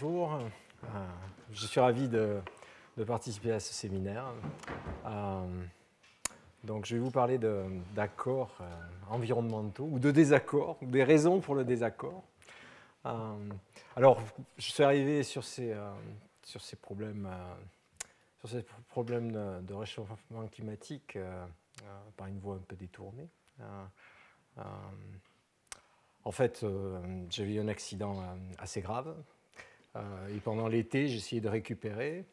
bonjour. Euh, je suis ravi de, participer à ce séminaire. Euh, donc, je vais vous parler d'accords euh, environnementaux ou de désaccords, des raisons pour le désaccord. alors, je suis arrivé sur ces, sur ces problèmes, sur ces problèmes de, réchauffement climatique par une voie un peu détournée. En fait, j'ai eu un accident assez grave euh, et pendant l'été, j'essayais de récupérer.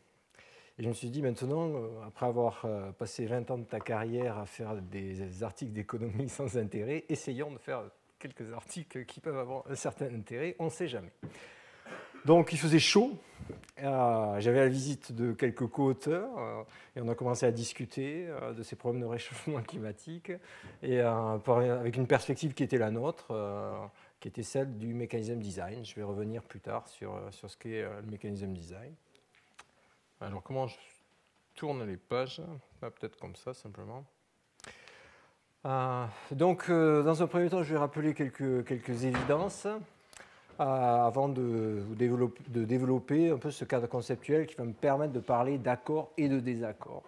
Et je me suis dit, maintenant, euh, après avoir euh, passé 20 ans de ta carrière à faire des articles d'économie sans intérêt, essayons de faire quelques articles qui peuvent avoir un certain intérêt, on ne sait jamais. Donc il faisait chaud, j'avais la visite de quelques co-auteurs et on a commencé à discuter de ces problèmes de réchauffement climatique et avec une perspective qui était la nôtre qui était celle du mécanisme design. Je vais revenir plus tard sur, euh, sur ce qu'est euh, le mécanisme design. Alors comment je tourne les pages bah, Peut-être comme ça simplement. Euh, donc dans un premier temps, je vais rappeler quelques, quelques évidences avant de, développer, de développer un peu ce cadre conceptuel qui va me permettre de parler d'accord et de désaccord.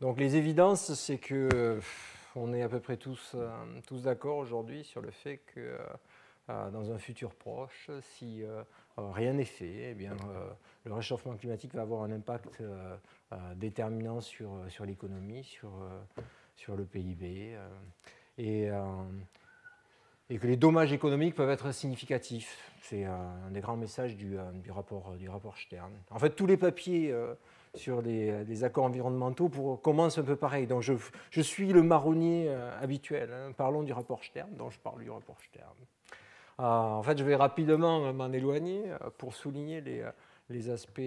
Donc les évidences, c'est que on est à peu près tous, euh, tous d'accord aujourd'hui sur le fait que euh, euh, dans un futur proche, si rien n'est fait, eh bien, le réchauffement climatique va avoir un impact déterminant sur, sur l'économie, sur, sur le PIB. et et que les dommages économiques peuvent être significatifs. C'est un des grands messages du, rapport, du rapport Stern. En fait, tous les papiers sur euh, les, accords environnementaux pour, commence un peu pareil. Donc je, je suis le marronnier euh, habituel. Hein. Parlons du rapport Stern, dont je parle du rapport Stern. Euh, en fait, je vais rapidement m'en éloigner pour souligner les, les aspects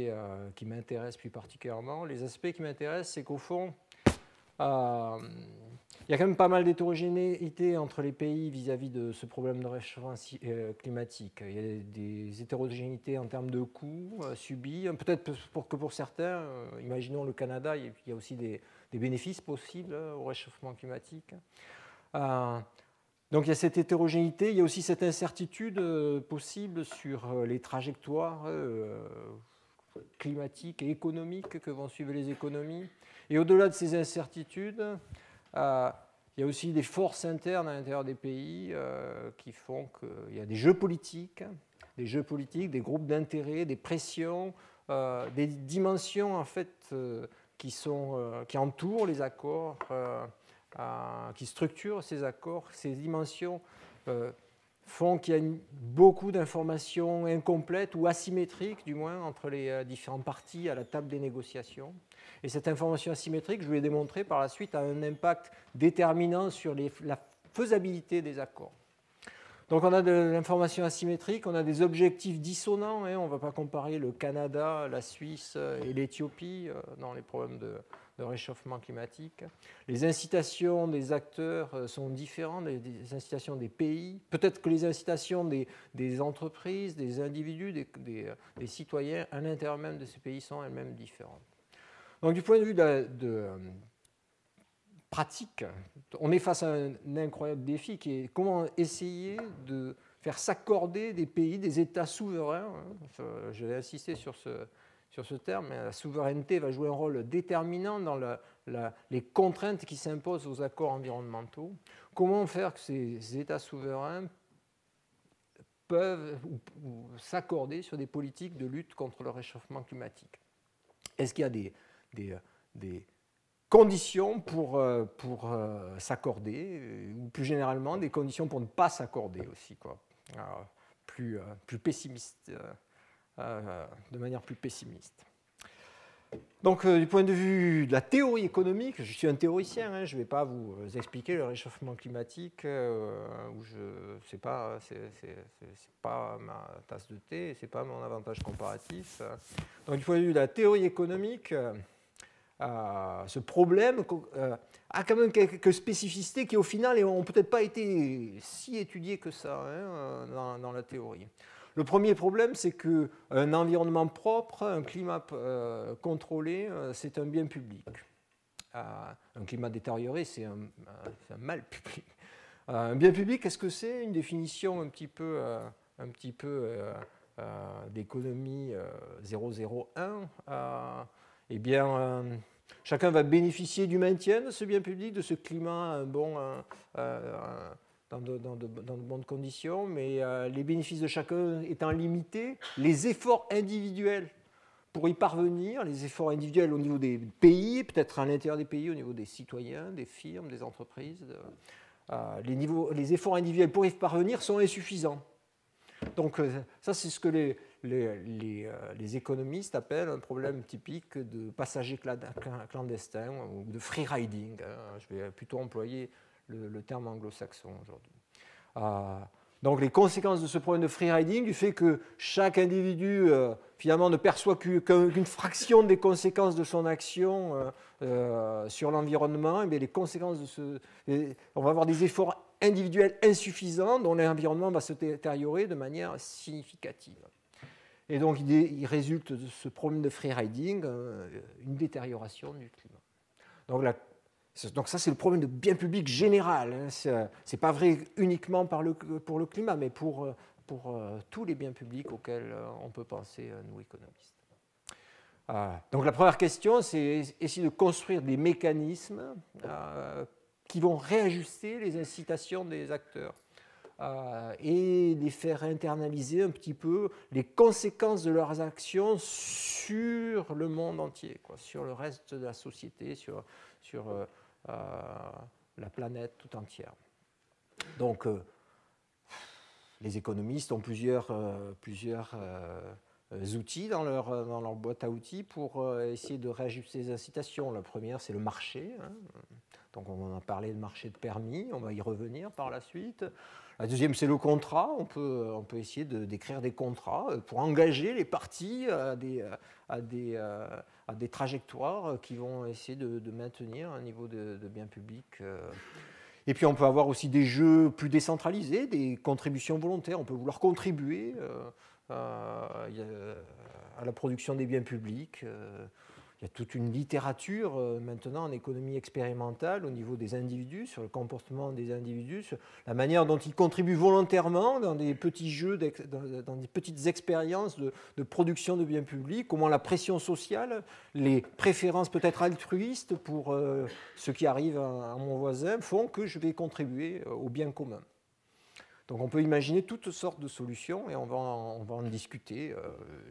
qui m'intéressent plus particulièrement. Les aspects qui m'intéressent, c'est qu'au fond, il y a quand même pas mal d'hétérogénéité entre les pays vis-à-vis de ce problème de réchauffement euh, climatique. Il y a des hétérogénéités en termes de coûts euh, subis, peut-être pour que pour certains, euh, imaginons le Canada, il y a aussi des, bénéfices possibles au réchauffement climatique. donc il y a cette hétérogénéité, il y a aussi cette incertitude possible sur les trajectoires climatiques et économiques que vont suivre les économies. Et au-delà de ces incertitudes, euh, il y a aussi des forces internes à l'intérieur des pays euh, qui font qu'il y a des jeux politiques, des jeux politiques, des groupes d'intérêt, des pressions, euh, des dimensions en fait qui, sont, qui entourent les accords, qui structurent ces accords, ces dimensions font qu'il y a beaucoup d'informations incomplètes ou asymétriques, du moins, entre les euh, différentes parties à la table des négociations. Et cette information asymétrique, je vous l'ai démontré par la suite, a un impact déterminant sur la faisabilité des accords. Donc on a de l'information asymétrique, on a des objectifs dissonants, hein. on ne va pas comparer le Canada, la Suisse euh, et l'Éthiopie euh, dans les problèmes de, réchauffement climatique. Les incitations des acteurs euh, sont différentes les incitations des pays. Peut-être que les incitations des, entreprises, des individus, des, citoyens à l'intérieur même de ces pays sont elles-mêmes différentes. Donc du point de vue de pratique. On est face à un, incroyable défi qui est comment essayer de faire s'accorder des pays, des États souverains. Hein. Je vais insister sur ce, sur ce terme, la souveraineté va jouer un rôle déterminant dans les contraintes qui s'imposent aux accords environnementaux. Comment faire que ces États souverains peuvent s'accorder sur des politiques de lutte contre le réchauffement climatique Est-ce qu'il y a des, des conditions pour, euh, pour euh, s'accorder, ou plus généralement des conditions pour ne pas s'accorder aussi, quoi. plus, euh, plus pessimiste, de manière plus pessimiste. Donc, du point de vue de la théorie économique, je suis un théoricien, hein, je ne vais pas vous expliquer le réchauffement climatique, euh, ou je sais pas, c'est pas ma tasse de thé, c'est pas mon avantage comparatif. Donc, du point de vue de la théorie économique, euh, ce problème euh, a quand même quelques spécificités qui, au final, n'ont peut-être pas été si étudiées que ça hein, dans, la théorie. Le premier problème, c'est qu'un environnement propre, un climat euh, contrôlé, c'est un bien public. un climat détérioré, c'est un, mal public. un bien public, qu'est-ce que c'est Une définition un petit peu, un petit peu d'économie 001 eh bien, euh, chacun va bénéficier du maintien de ce bien public, de ce climat euh, bon, euh, dans, de, bonnes conditions, mais les bénéfices de chacun étant limités, les efforts individuels pour y parvenir, les efforts individuels au niveau des pays, peut-être à l'intérieur des pays, au niveau des citoyens, des firmes, des entreprises, les, les efforts individuels pour y parvenir sont insuffisants. Donc ça, c'est ce que les, euh, les, économistes appellent un problème typique de passagers clandestins ou de freeriding. Hein. Je vais plutôt employer le, terme anglo-saxon aujourd'hui. Euh, donc les conséquences de ce problème de freeriding, du fait que chaque individu euh, finalement ne perçoit qu'une fraction des conséquences de son action sur l'environnement, eh les conséquences de ce, on va avoir des efforts individuels insuffisants dont l'environnement va se détériorer de manière significative. Et donc, il, résulte de ce problème de free riding euh, une détérioration du climat. Donc, donc ça, c'est le problème de bien public général. Hein. C'est euh, Ce n'est pas vrai uniquement par le, pour le climat, mais pour, euh, pour tous les biens publics auxquels on peut penser, nous, économistes. Ah, donc la première question, c'est essayer de construire des mécanismes qui vont réajuster les incitations des acteurs. Euh, et les faire internaliser un petit peu les conséquences de leurs actions sur le monde entier, sur le reste de la société, sur, sur euh, euh, la planète tout entière. Donc, les économistes ont plusieurs, plusieurs outils dans leur, dans leur boîte à outils pour essayer de réajuster les incitations. La première, c'est le marché. Hein. Donc, on en a parlé, de marché de permis, on va y revenir par la suite. La deuxième, c'est le contrat. On peut, on peut essayer de, d'écrire des contrats euh, pour engager les parties à des, à des, euh, à des trajectoires euh, qui vont essayer de, maintenir un niveau de, de bien public. Et puis on peut avoir aussi des jeux plus décentralisés, des contributions volontaires. On peut vouloir contribuer à la production des biens publics il y a toute une littérature euh, maintenant en économie expérimentale au niveau des individus, sur le comportement des individus, sur la manière dont ils contribuent volontairement dans des petits jeux, dans, des petites expériences de, production de biens publics, comment la pression sociale, les préférences peut-être altruistes pour euh, ce qui arrive à, mon voisin font que je vais contribuer euh, au bien commun. Donc on peut imaginer toutes sortes de solutions et on va en, discuter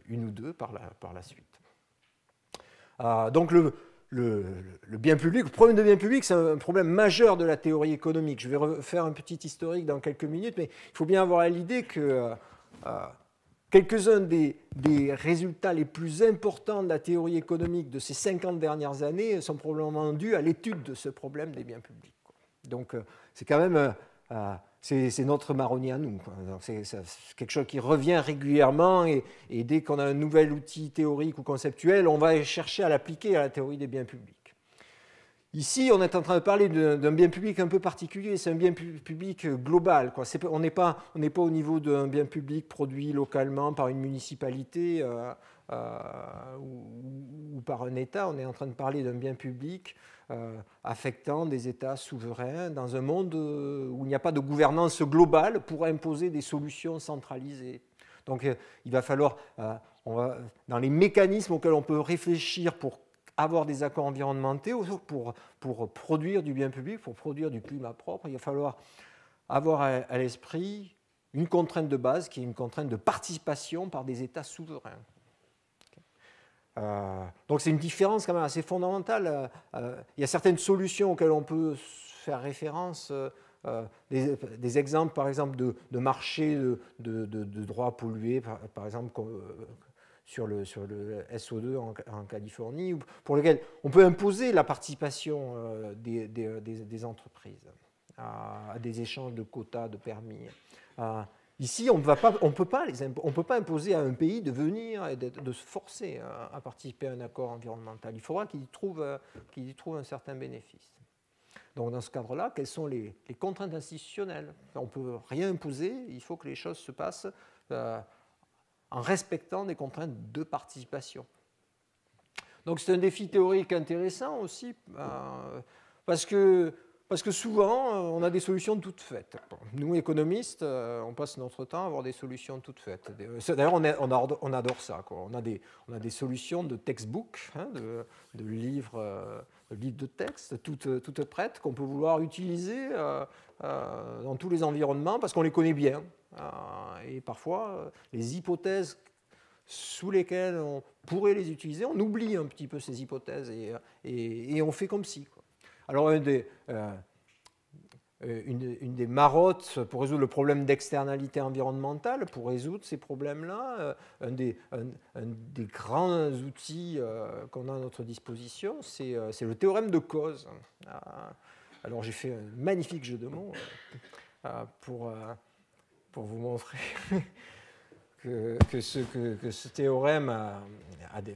une ou deux par par la suite. Ah, donc le, le, bien public, le problème de bien public, c'est un problème majeur de la théorie économique. Je vais refaire un petit historique dans quelques minutes, mais il faut bien avoir à l'idée que euh, euh, quelques-uns des, résultats les plus importants de la théorie économique de ces 50 dernières années sont probablement dus à l'étude de ce problème des biens publics. Donc euh, c'est quand même... C'est notre marronnier à nous. C'est quelque chose qui revient régulièrement et, dès qu'on a un nouvel outil théorique ou conceptuel, on va chercher à l'appliquer à la théorie des biens publics. Ici, on est en train de parler d'un bien public un peu particulier, c'est un bien public euh, global. on n'est pas, au niveau d'un bien public produit localement par une municipalité euh, euh, ou, par un État, on est en train de parler d'un bien public euh, affectant des États souverains dans un monde euh, où il n'y a pas de gouvernance globale pour imposer des solutions centralisées. Donc euh, il va falloir, dans les mécanismes auxquels on peut réfléchir pour avoir des accords environnementaux, pour, pour produire du bien public, pour produire du climat propre, il va falloir avoir à l'esprit une contrainte de base qui est une contrainte de participation par des États souverains. Euh, donc c'est une différence quand même assez fondamentale. Euh, euh, il y a certaines solutions auxquelles on peut faire référence, des, exemples par exemple de, de marchés de, droits pollués, par, exemple sur le, sur le SO2 en, Californie, pour lesquels on peut imposer la participation des, entreprises à, à, des échanges de quotas, de permis. Ici, on ne peut, pas peut pas imposer à un pays de venir et de, se forcer à, participer à un accord environnemental. Il faudra qu'il y, trouve un certain bénéfice. Donc, dans ce cadre-là, quelles sont les, contraintes institutionnelles On ne peut rien imposer, il faut que les choses se passent euh, en respectant des contraintes de participation. Donc, c'est un défi théorique intéressant aussi, euh, parce que parce que souvent, euh, on a des solutions toutes faites. Nous, économistes, euh, on passe notre temps à avoir des solutions toutes faites. Euh, d'ailleurs, on, adore ça. On, a des, on, a des, solutions de textbook, hein, de, livres, de, de texte, toutes, prêtes, qu'on peut vouloir utiliser dans tous les environnements parce qu'on les connaît bien. et parfois, les hypothèses sous lesquelles on pourrait les utiliser, on oublie un petit peu ces hypothèses et, et, on fait comme si. Alors, euh, euh, des, une, des marottes pour résoudre le problème d'externalité environnementale, pour résoudre ces problèmes-là, euh, un, des, des grands outils qu'on a à notre disposition, c'est le théorème de cause. Ah, alors, j'ai fait un magnifique jeu de mots ah, pour, pour vous montrer. Que, que, ce, que, ce, théorème a,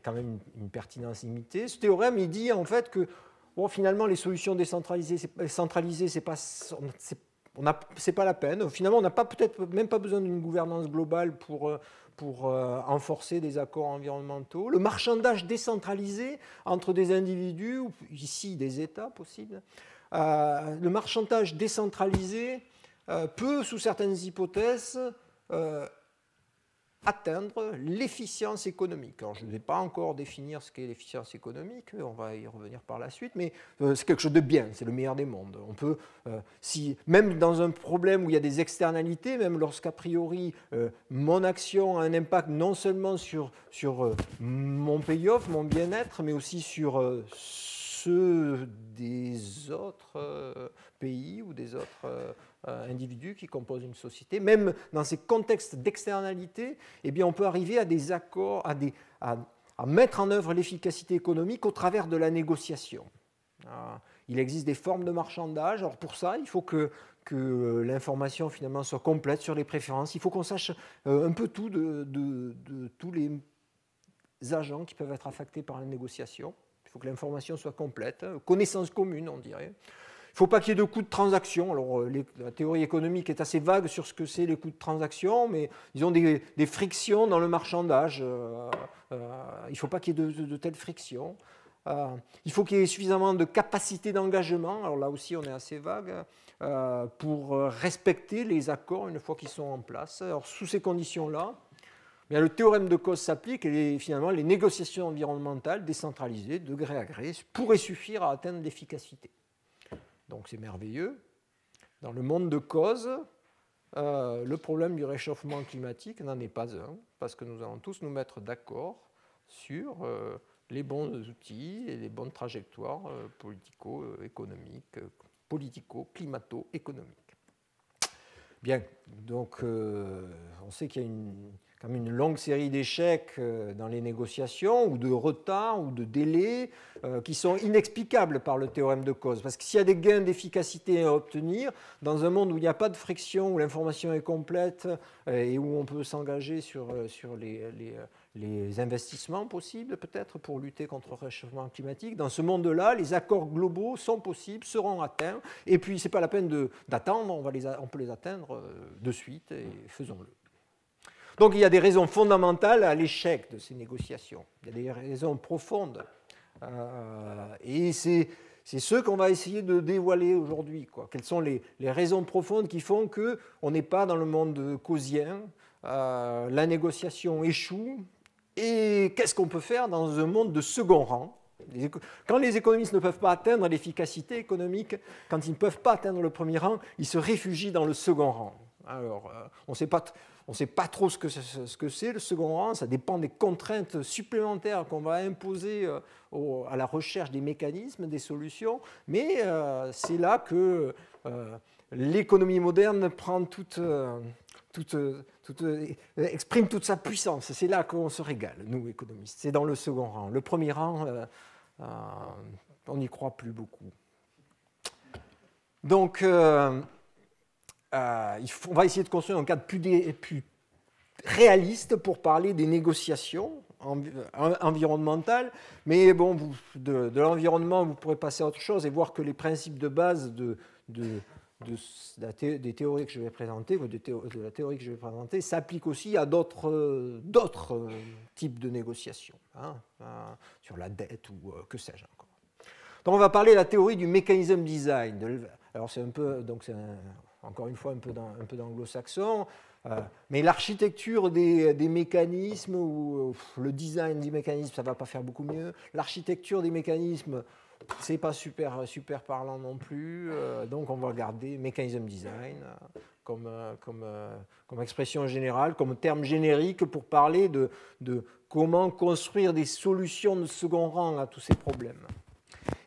quand même une, une, pertinence limitée. Ce théorème, il dit en fait que bon, finalement, les solutions décentralisées, centralisées, c'est pas, c'est pas la peine. Finalement, on n'a pas peut-être même pas besoin d'une gouvernance globale pour euh, pour renforcer euh, des accords environnementaux. Le marchandage décentralisé entre des individus ici des États possibles. Euh, le marchandage décentralisé peut, sous certaines hypothèses, atteindre l'efficience économique. Alors, je ne vais pas encore définir ce qu'est l'efficience économique, on va y revenir par la suite, mais euh, c'est quelque chose de bien, c'est le meilleur des mondes. On peut, euh, si, même dans un problème où il y a des externalités, même lorsqu'a priori euh, mon action a un impact non seulement sur, sur mon payoff, mon bien-être, mais aussi sur ceux des autres, pays ou des autres euh, euh, individus qui composent une société, même dans ces contextes d'externalité, eh bien, on peut arriver à des accords, à, à, mettre en œuvre l'efficacité économique au travers de la négociation. Ah, il existe des formes de marchandage. Alors pour ça, il faut que, que euh, l'information finalement soit complète sur les préférences. Il faut qu'on sache un peu tout de, tous les agents qui peuvent être affectés par la négociation. Il faut que l'information soit complète, connaissance commune, on dirait. Il ne faut pas qu'il y ait de coûts de transaction. Alors, euh, la théorie économique est assez vague sur ce que c'est les coûts de transaction, mais ils ont des, frictions dans le marchandage. Euh, euh, il ne faut pas qu'il y ait de, telles frictions. il faut qu'il y ait suffisamment de capacité d'engagement, alors là aussi on est assez vague, pour respecter les accords une fois qu'ils sont en place. Alors sous ces conditions-là, eh le théorème de cause s'applique et finalement les négociations environnementales décentralisées de gré à gré pourraient suffire à atteindre l'efficacité. Donc c'est merveilleux. Dans le monde de cause, euh, le problème du réchauffement climatique n'en est pas un, parce que nous allons tous nous mettre d'accord sur euh, les bons outils et les bonnes trajectoires euh, politico-économiques, politico-climato-économiques. Bien, donc on sait qu'il y a une, comme une longue série d'échecs euh, dans les négociations, ou de retards, ou de délais, euh, qui sont inexplicables par le théorème de cause. Parce que s'il y a des gains d'efficacité à obtenir, dans un monde où il n'y a pas de friction, où l'information est complète, euh, et où on peut s'engager sur, sur les, les, investissements possibles, peut-être, pour lutter contre le réchauffement climatique, dans ce monde-là, les accords globaux sont possibles, seront atteints, et puis ce n'est pas la peine d'attendre, on, va les on peut les atteindre de suite, et faisons-le. Donc il y a des raisons fondamentales à l'échec de ces négociations. Il y a des raisons profondes. Euh, et c'est, ce qu'on va essayer de dévoiler aujourd'hui. Quelles sont les, les, raisons profondes qui font qu'on n'est pas dans le monde causien, euh, la négociation échoue, et qu'est-ce qu'on peut faire dans un monde de second rang quand les économistes ne peuvent pas atteindre l'efficacité économique, quand ils ne peuvent pas atteindre le premier rang, ils se réfugient dans le second rang. Alors, euh, on ne sait pas, on ne sait pas trop ce que, ce que c'est. Le second rang, ça dépend des contraintes supplémentaires qu'on va imposer euh, à la recherche des mécanismes, des solutions. Mais euh, c'est là que euh, l'économie moderne prend toute, exprime toute sa puissance. C'est là qu'on se régale, nous, économistes. C'est dans le second rang. Le premier rang, on n'y croit plus beaucoup. Donc, euh, on va essayer de construire un cadre plus, réaliste pour parler des négociations environnementales. Mais bon, vous, de, l'environnement, vous pourrez passer à autre chose et voir que les principes de base de, de, des théories que je vais présenter, de, la théorie que je vais présenter, s'appliquent aussi à d'autres types de négociations, hein, euh, sur la dette ou euh, que sais-je encore. Donc on va parler de la théorie du mécanisme design. alors c'est un peu, donc c'est un, encore une fois un peu d'anglo-saxon, euh, mais l'architecture des, mécanismes, ou le design des mécanismes, ça ne va pas faire beaucoup mieux. L'architecture des mécanismes, c'est pas super, parlant non plus, euh, donc on va regarder mécanisme design euh, comme, expression générale, comme terme générique pour parler de comment construire des solutions de second rang à tous ces problèmes.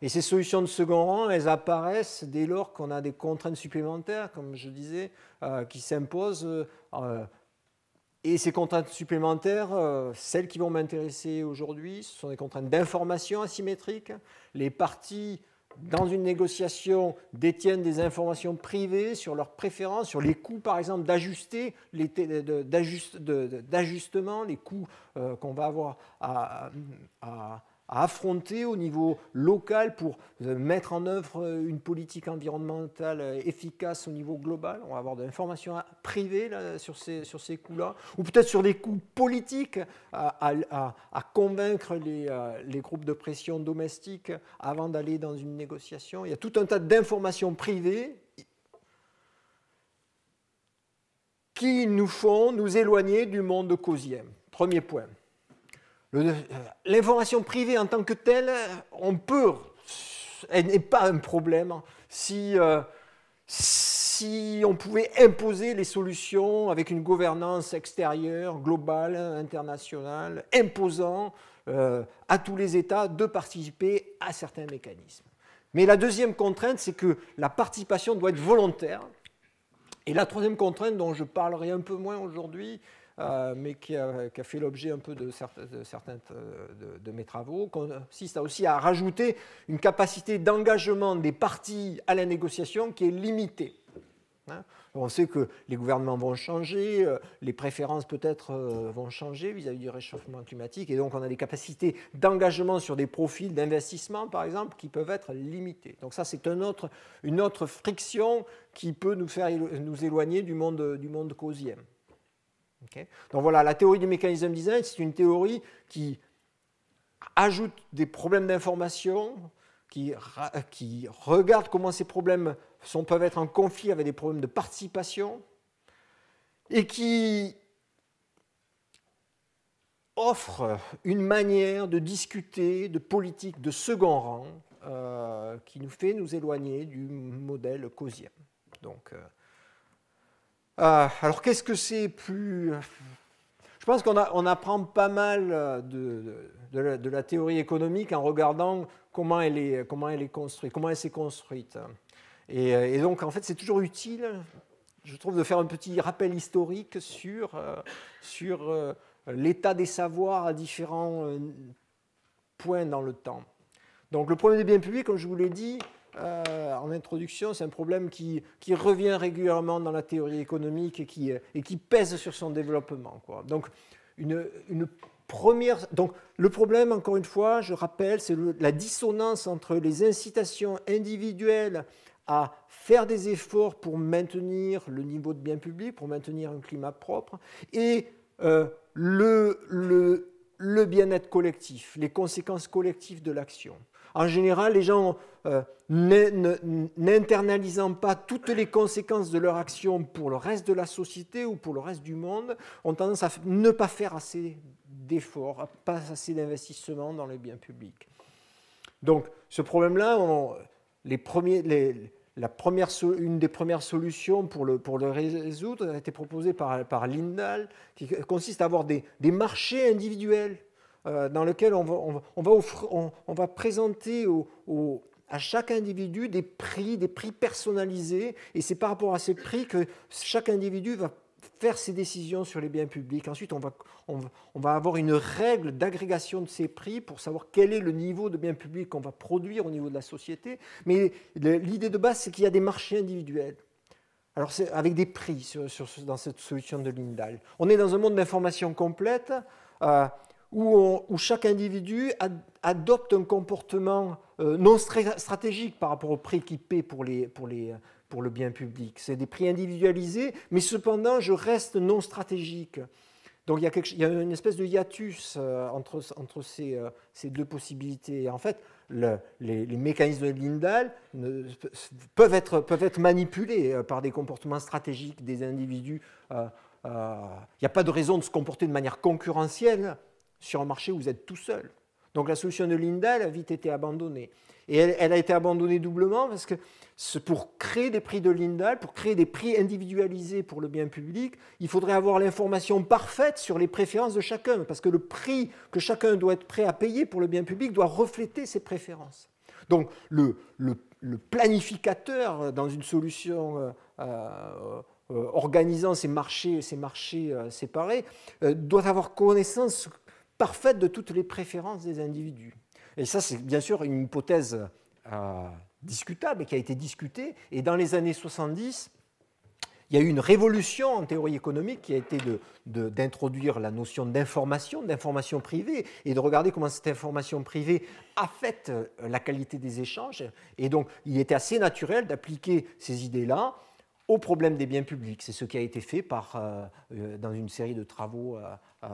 Et ces solutions de second rang, elles apparaissent dès lors qu'on a des contraintes supplémentaires, comme je disais, euh, qui s'imposent. Euh, et ces contraintes supplémentaires, euh, celles qui vont m'intéresser aujourd'hui, ce sont des contraintes d'information asymétrique. Les parties dans une négociation détiennent des informations privées sur leurs préférences, sur les coûts par exemple d'ajuster, d'ajustement, les coûts qu'on va avoir à à affronter au niveau local pour euh, mettre en œuvre euh, une politique environnementale euh, efficace au niveau global. On va avoir de l'information privée sur ces, sur ces coûts-là, ou peut-être sur des coûts politiques à, convaincre les, groupes de pression domestiques avant d'aller dans une négociation. Il y a tout un tas d'informations privées qui nous font nous éloigner du monde causien. Premier point. Euh, l'information privée en tant que telle, on peut, elle n'est pas un problème si, euh, si on pouvait imposer les solutions avec une gouvernance extérieure, globale, internationale, imposant euh, à tous les États de participer à certains mécanismes. Mais la deuxième contrainte, c'est que la participation doit être volontaire. Et la troisième contrainte dont je parlerai un peu moins aujourd'hui, euh, mais qui a, fait l'objet un peu de, certains, euh, de, mes travaux, consiste aussi à rajouter une capacité d'engagement des parties à la négociation qui est limitée. Hein. on sait que les gouvernements vont changer, euh, les préférences peut-être vont changer vis-à-vis du réchauffement climatique, et donc on a des capacités d'engagement sur des profils d'investissement, par exemple, qui peuvent être limitées. Donc ça, c'est une autre friction qui peut nous, faire, nous éloigner du monde, du monde causien. Donc voilà, la théorie du mécanisme design, c'est une théorie qui ajoute des problèmes d'information, qui, qui, regarde comment ces problèmes sont, peuvent être en conflit avec des problèmes de participation, et qui offre une manière de discuter de politique de second rang euh, qui nous fait nous éloigner du modèle causien. Donc, euh, ah, alors qu'est-ce que c'est plus... Euh, je pense qu'on apprend pas mal euh, de, la, théorie économique en regardant comment elle est, comment elle est construite, comment elle s'est construite. Et, euh, donc, en fait, c'est toujours utile, je trouve, de faire un petit rappel historique sur, l'état des savoirs à différents points dans le temps. Donc, le problème des biens publics, comme je vous l'ai dit, euh, en introduction, c'est un problème qui, revient régulièrement dans la théorie économique et qui, pèse sur son développement. Donc, une, première, donc, le problème, encore une fois, je rappelle, c'est la dissonance entre les incitations individuelles à faire des efforts pour maintenir le niveau de bien public, pour maintenir un climat propre, et euh, le bien-être collectif, les conséquences collectives de l'action. En général, les gens euh, n'internalisant pas toutes les conséquences de leur action pour le reste de la société ou pour le reste du monde, ont tendance à ne pas faire assez d'efforts, à pas assez d'investissements dans les biens publics. Donc ce problème-là, une des premières solutions pour le, résoudre a été proposée par, par Lindahl, qui consiste à avoir des marchés individuels euh, dans lequel on va, va, présenter à chaque individu des prix, des prix personnalisés, et c'est par rapport à ces prix que chaque individu va faire ses décisions sur les biens publics. Ensuite, on va, on, va avoir une règle d'agrégation de ces prix pour savoir quel est le niveau de biens publics qu'on va produire au niveau de la société. Mais l'idée de base, c'est qu'il y a des marchés individuels. Alors, c'est avec des prix sur, dans cette solution de Lindahl. On est dans un monde d'information complète. Euh, où, chaque individu adopte un comportement euh, non stratégique par rapport au prix qu'il paie pour, les, pour, les, pour le bien public. C'est des prix individualisés, mais cependant, je reste non stratégique. Donc il y a, une espèce de hiatus euh, entre, euh, ces, deux possibilités. en fait, les, mécanismes de Lindahl peuvent, être, peuvent être manipulés par des comportements stratégiques des individus. il n'y a pas de raison de se comporter de manière concurrentielle sur un marché où vous êtes tout seul. Donc la solution de Lindahl a vite été abandonnée. Et elle, a été abandonnée doublement parce que pour créer des prix de Lindahl, pour créer des prix individualisés pour le bien public, il faudrait avoir l'information parfaite sur les préférences de chacun, parce que le prix que chacun doit être prêt à payer pour le bien public doit refléter ses préférences. Donc le, planificateur dans une solution... Euh, euh, organisant ces marchés, ces marchés euh, séparés, doit avoir connaissance parfaite de toutes les préférences des individus. Et ça, c'est bien sûr une hypothèse euh, discutable et qui a été discutée. Et dans les années 70, il y a eu une révolution en théorie économique qui a été d'introduire la notion d'information, d'information privée, et de regarder comment cette information privée affecte euh, la qualité des échanges. Et donc, il était assez naturel d'appliquer ces idées-là au problème des biens publics. C'est ce qui a été fait par, euh, euh, dans une série de travaux euh,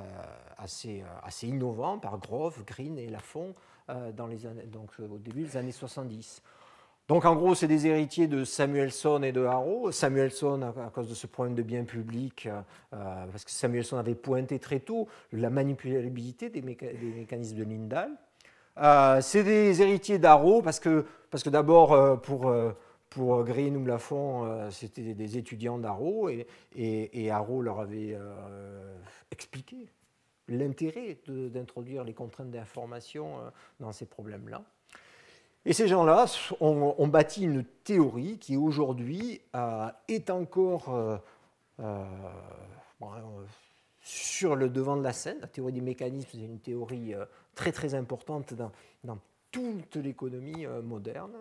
assez, assez, innovants par Grove, Green et Lafont dans les donc, au début des années 70. Donc en gros, c'est des héritiers de Samuelson et de Harrow. Samuelson, à cause de ce problème de biens publics, parce que Samuelson avait pointé très tôt la manipulabilité des, mécanismes de Lindahl. c'est des héritiers d'Harrow, parce que, parce que d'abord, pour pour euh, Green ou Lafont, euh, c'était des étudiants d'Aro et, et, leur avait euh, expliqué l'intérêt d'introduire les contraintes d'information dans ces problèmes-là. Et ces gens-là ont, bâti une théorie qui aujourd'hui est encore sur le devant de la scène. La théorie des mécanismes est une théorie très très importante dans toute l'économie euh, moderne.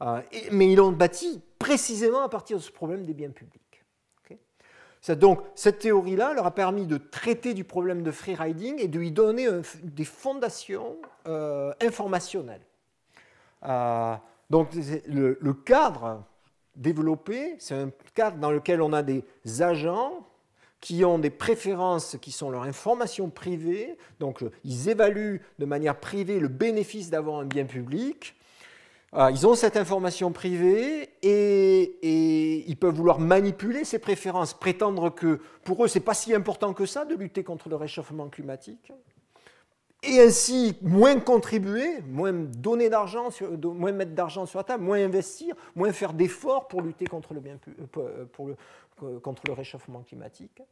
Euh, mais ils l'ont bâti précisément à partir de ce problème des biens publics. Donc, cette théorie-là leur a permis de traiter du problème de free riding et de lui donner des fondations euh, informationnelles. donc, le cadre développé, c'est un cadre dans lequel on a des agents qui ont des préférences qui sont leur information privée, donc euh, ils évaluent de manière privée le bénéfice d'avoir un bien public, euh, ils ont cette information privée et, ils peuvent vouloir manipuler ces préférences, prétendre que pour eux, ce n'est pas si important que ça de lutter contre le réchauffement climatique. Et ainsi, moins contribuer, moins donner d'argent, moins mettre d'argent sur la table, moins investir, moins faire d'efforts pour lutter contre le bien, euh, pour, pour, contre le réchauffement climatique.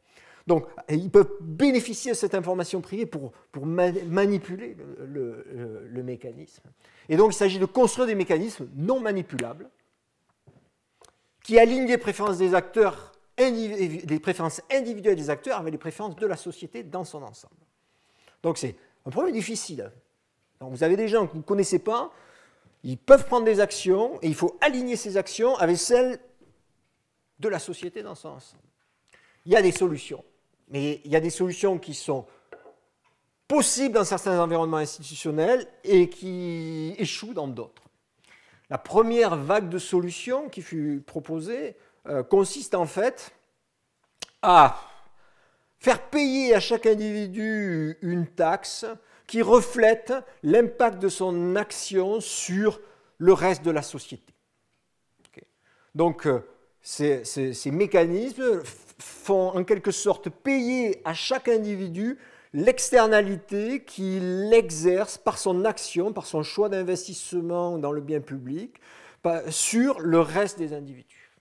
Donc, ils peuvent bénéficier de cette information privée pour, pour manipuler le, mécanisme. Et donc, il s'agit de construire des mécanismes non manipulables qui alignent les préférences des acteurs, les préférences individuelles des acteurs avec les préférences de la société dans son ensemble. Donc, c'est un problème difficile. vous avez des gens que vous ne connaissez pas, ils peuvent prendre des actions et il faut aligner ces actions avec celles de la société dans son ensemble. Il y a des solutions, mais il y a des solutions qui sont possibles dans certains environnements institutionnels et qui échouent dans d'autres. La première vague de solutions qui fut proposée euh, consiste en fait à faire payer à chaque individu une taxe qui reflète l'impact de son action sur le reste de la société. Donc, euh, ces, mécanismes font en quelque sorte payer à chaque individu l'externalité qu'il exerce par son action, par son choix d'investissement dans le bien public, sur le reste des individus.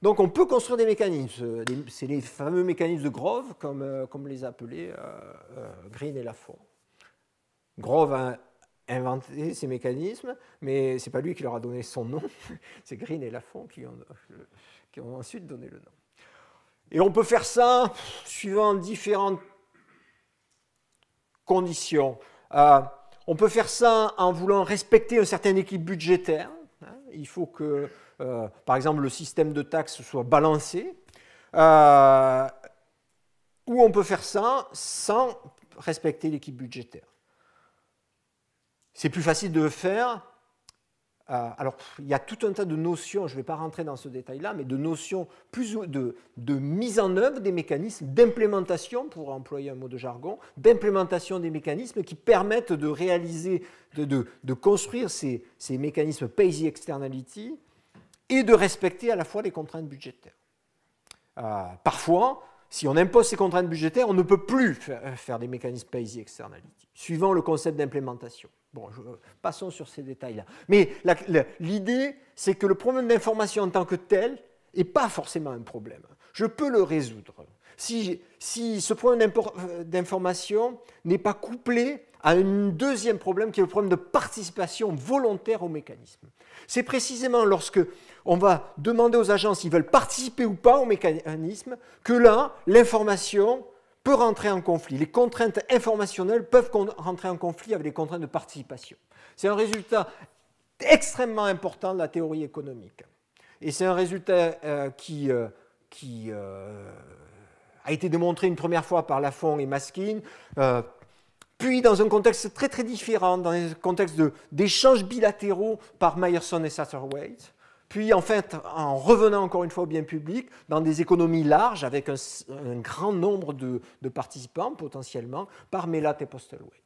Donc on peut construire des mécanismes, c'est les fameux mécanismes de Grove, comme, euh, comme les appelait euh, euh, Green et Lafont. Grove a inventé ces mécanismes, mais ce n'est pas lui qui leur a donné son nom, c'est Green et Lafont euh, qui ont, ensuite donné le nom. Et on peut faire ça suivant différentes conditions. Euh, on peut faire ça en voulant respecter un certain équilibre budgétaire. Hein. Il faut que, euh, par exemple, le système de taxes soit balancé. ou on peut faire ça sans respecter l'équipe budgétaire. C'est plus facile de faire. Euh, alors, il y a tout un tas de notions, je ne vais pas rentrer dans ce détail-là, mais de notions plus de, de mise en œuvre des mécanismes, d'implémentation, pour employer un mot de jargon, d'implémentation des mécanismes qui permettent de réaliser, de, construire ces, ces mécanismes pays Externality et de respecter à la fois les contraintes budgétaires. Euh, parfois, si on impose ces contraintes budgétaires, on ne peut plus faire, des mécanismes pays Externality, suivant le concept d'implémentation. Bon, euh, passons sur ces détails-là. Mais l'idée, c'est que le problème d'information en tant que tel n'est pas forcément un problème. Je peux le résoudre. Si, si ce problème euh, d'information n'est pas couplé à un deuxième problème qui est le problème de participation volontaire au mécanisme. C'est précisément lorsque on va demander aux agents s'ils veulent participer ou pas au mécanisme que là, l'information rentrer en conflit, les contraintes informationnelles peuvent rentrer en conflit avec les contraintes de participation. C'est un résultat extrêmement important de la théorie économique. Et c'est un résultat euh, qui, euh, qui euh, a été démontré une première fois par Laffont et Maskin, puis dans un contexte très très différent, dans un contexte d'échanges bilatéraux par Myerson et Satterwaite. Puis en fait, en revenant encore une fois au bien public, dans des économies larges, avec un, grand nombre de, participants potentiellement, par Mellat et Postleweight.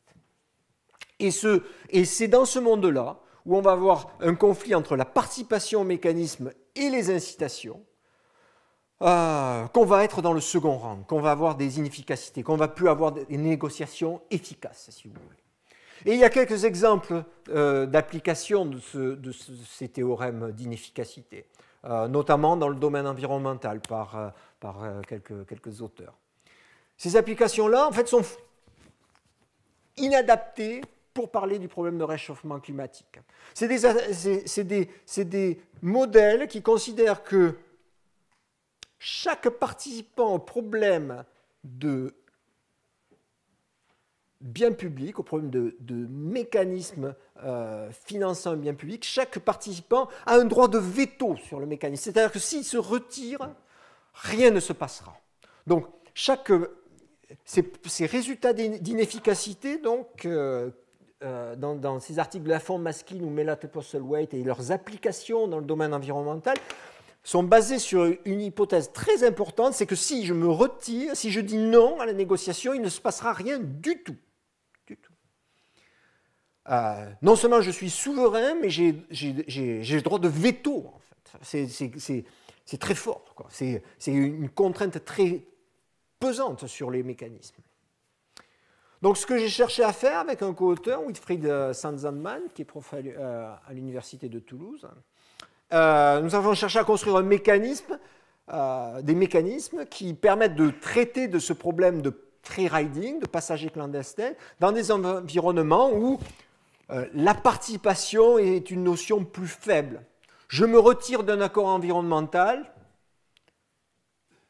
Et c'est dans ce monde-là où on va avoir un conflit entre la participation au mécanisme et les incitations, euh, qu'on va être dans le second rang, qu'on va avoir des inefficacités, qu'on va plus avoir des négociations efficaces, si vous voulez. Et il y a quelques exemples d'applications euh, d'application de, ces théorèmes d'inefficacité, euh, notamment dans le domaine environnemental par, euh, quelques, auteurs. Ces applications-là, en fait, sont inadaptées pour parler du problème de réchauffement climatique. C'est des, des modèles qui considèrent que chaque participant au problème de bien public, au problème de, mécanisme euh, finançant un bien public, chaque participant a un droit de veto sur le mécanisme. C'est-à-dire que s'il se retire, rien ne se passera. Donc, chaque, ces, résultats d'inefficacité, donc, euh, euh, dans, ces articles de la Fond masculine ou et Wait et leurs applications dans le domaine environnemental, sont basés sur une hypothèse très importante, c'est que si je me retire, si je dis non à la négociation, il ne se passera rien du tout. Euh, non seulement je suis souverain, mais j'ai le droit de veto, en C'est très fort. C'est une contrainte très pesante sur les mécanismes. Donc, ce que j'ai cherché à faire avec un co-auteur, Wilfried euh, qui est prof à euh, l'Université de Toulouse, nous avons cherché à construire un mécanisme, des mécanismes qui permettent de traiter de ce problème de free riding, de passagers clandestins, dans des environnements où euh, la participation est une notion plus faible. Je me retire d'un accord environnemental,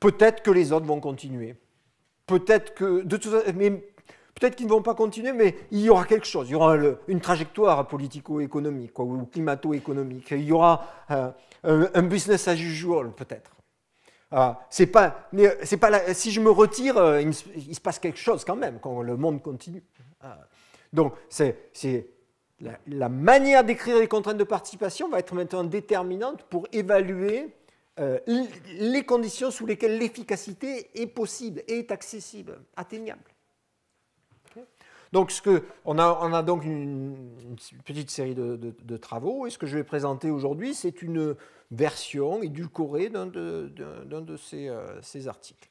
peut-être que les autres vont continuer. Peut-être que, de mais peut-être qu'ils ne vont pas continuer, mais il y aura quelque chose. Il y aura une trajectoire politico-économique ou climato-économique. Il y aura euh, un, business as usual, peut-être. Ah, c'est pas, mais euh, c'est pas si je me retire, il, se passe quelque chose quand même, quand le monde continue. Ah. Donc, c'est la, manière d'écrire les contraintes de participation va être maintenant déterminante pour évaluer euh, les conditions sous lesquelles l'efficacité est possible, est accessible, atteignable. Donc, ce que, on, a, on a donc une, petite série de, travaux, et ce que je vais présenter aujourd'hui, c'est une version édulcorée d'un de, euh, ces articles.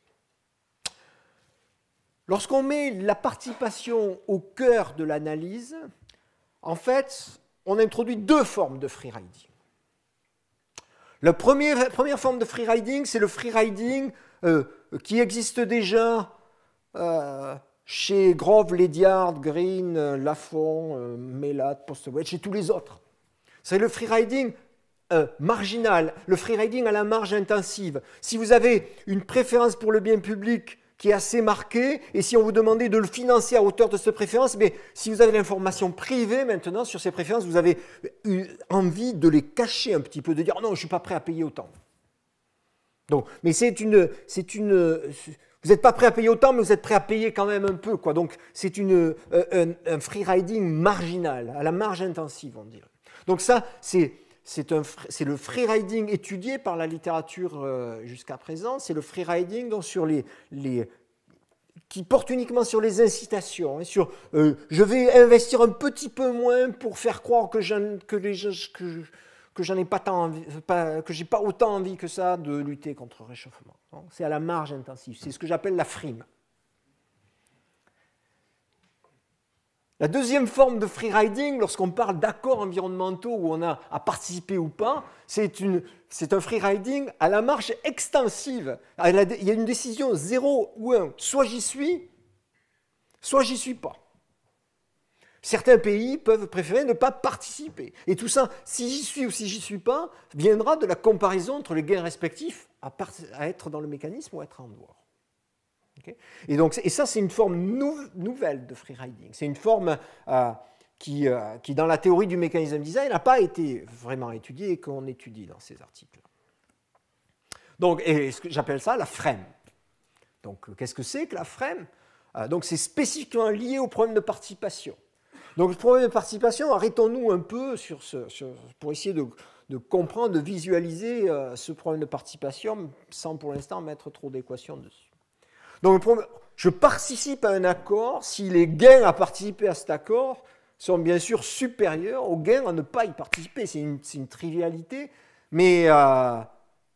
Lorsqu'on met la participation au cœur de l'analyse, en fait, on introduit deux formes de riding. La première, forme de riding, c'est le freeriding riding euh, qui existe déjà euh, chez Grove, Ledyard, Green, Lafont, euh, euh Melat, et chez tous les autres. C'est le freeriding riding marginal, le riding à la marge intensive. Si vous avez une préférence pour le bien public qui est assez marqué, et si on vous demandait de le financer à hauteur de ces préférences, mais si vous avez l'information privée maintenant sur ces préférences, vous avez envie de les cacher un petit peu, de dire oh non, je ne suis pas prêt à payer autant. Donc, mais c'est une, c'est une, vous n'êtes pas prêt à payer autant, mais vous êtes prêt à payer quand même un peu, quoi. Donc c'est une, euh, un, un free riding marginal, à la marge intensive, on dirait. Donc ça, c'est c'est le freeriding étudié par la littérature euh, jusqu'à présent. C'est le freeriding sur les, qui porte uniquement sur les incitations, et hein, sur euh, je vais investir un petit peu moins pour faire croire que je que les, que, j'en ai pas que j'ai pas autant envie que ça de lutter contre le réchauffement. C'est à la marge intensive. C'est ce que j'appelle la frime. La deuxième forme de free riding, lorsqu'on parle d'accords environnementaux où on a à participer ou pas, c'est un free riding à la marche extensive. il y a une décision 0 ou 1. Soit j'y suis, soit j'y suis pas. Certains pays peuvent préférer ne pas participer. Et tout ça, si j'y suis ou si j'y suis pas, viendra de la comparaison entre les gains respectifs à, à être dans le mécanisme ou à être en dehors et, donc, ça, c'est une forme nouvelle de free riding. C'est une forme euh, qui, euh, qui, dans la théorie du mécanisme design, n'a pas été vraiment étudiée et qu'on étudie dans ces articles. Donc, j'appelle ça la frame. Donc, euh, qu'est-ce que c'est que la frame Donc, c'est spécifiquement lié au problème de participation. Donc, le problème de participation, arrêtons-nous un peu sur ce, pour essayer de, comprendre, de visualiser ce problème de participation sans pour l'instant mettre trop d'équations dessus. Donc je participe à un accord si les gains à participer à cet accord sont bien sûr supérieurs aux gains à ne pas y participer. C'est une, trivialité, euh, mais,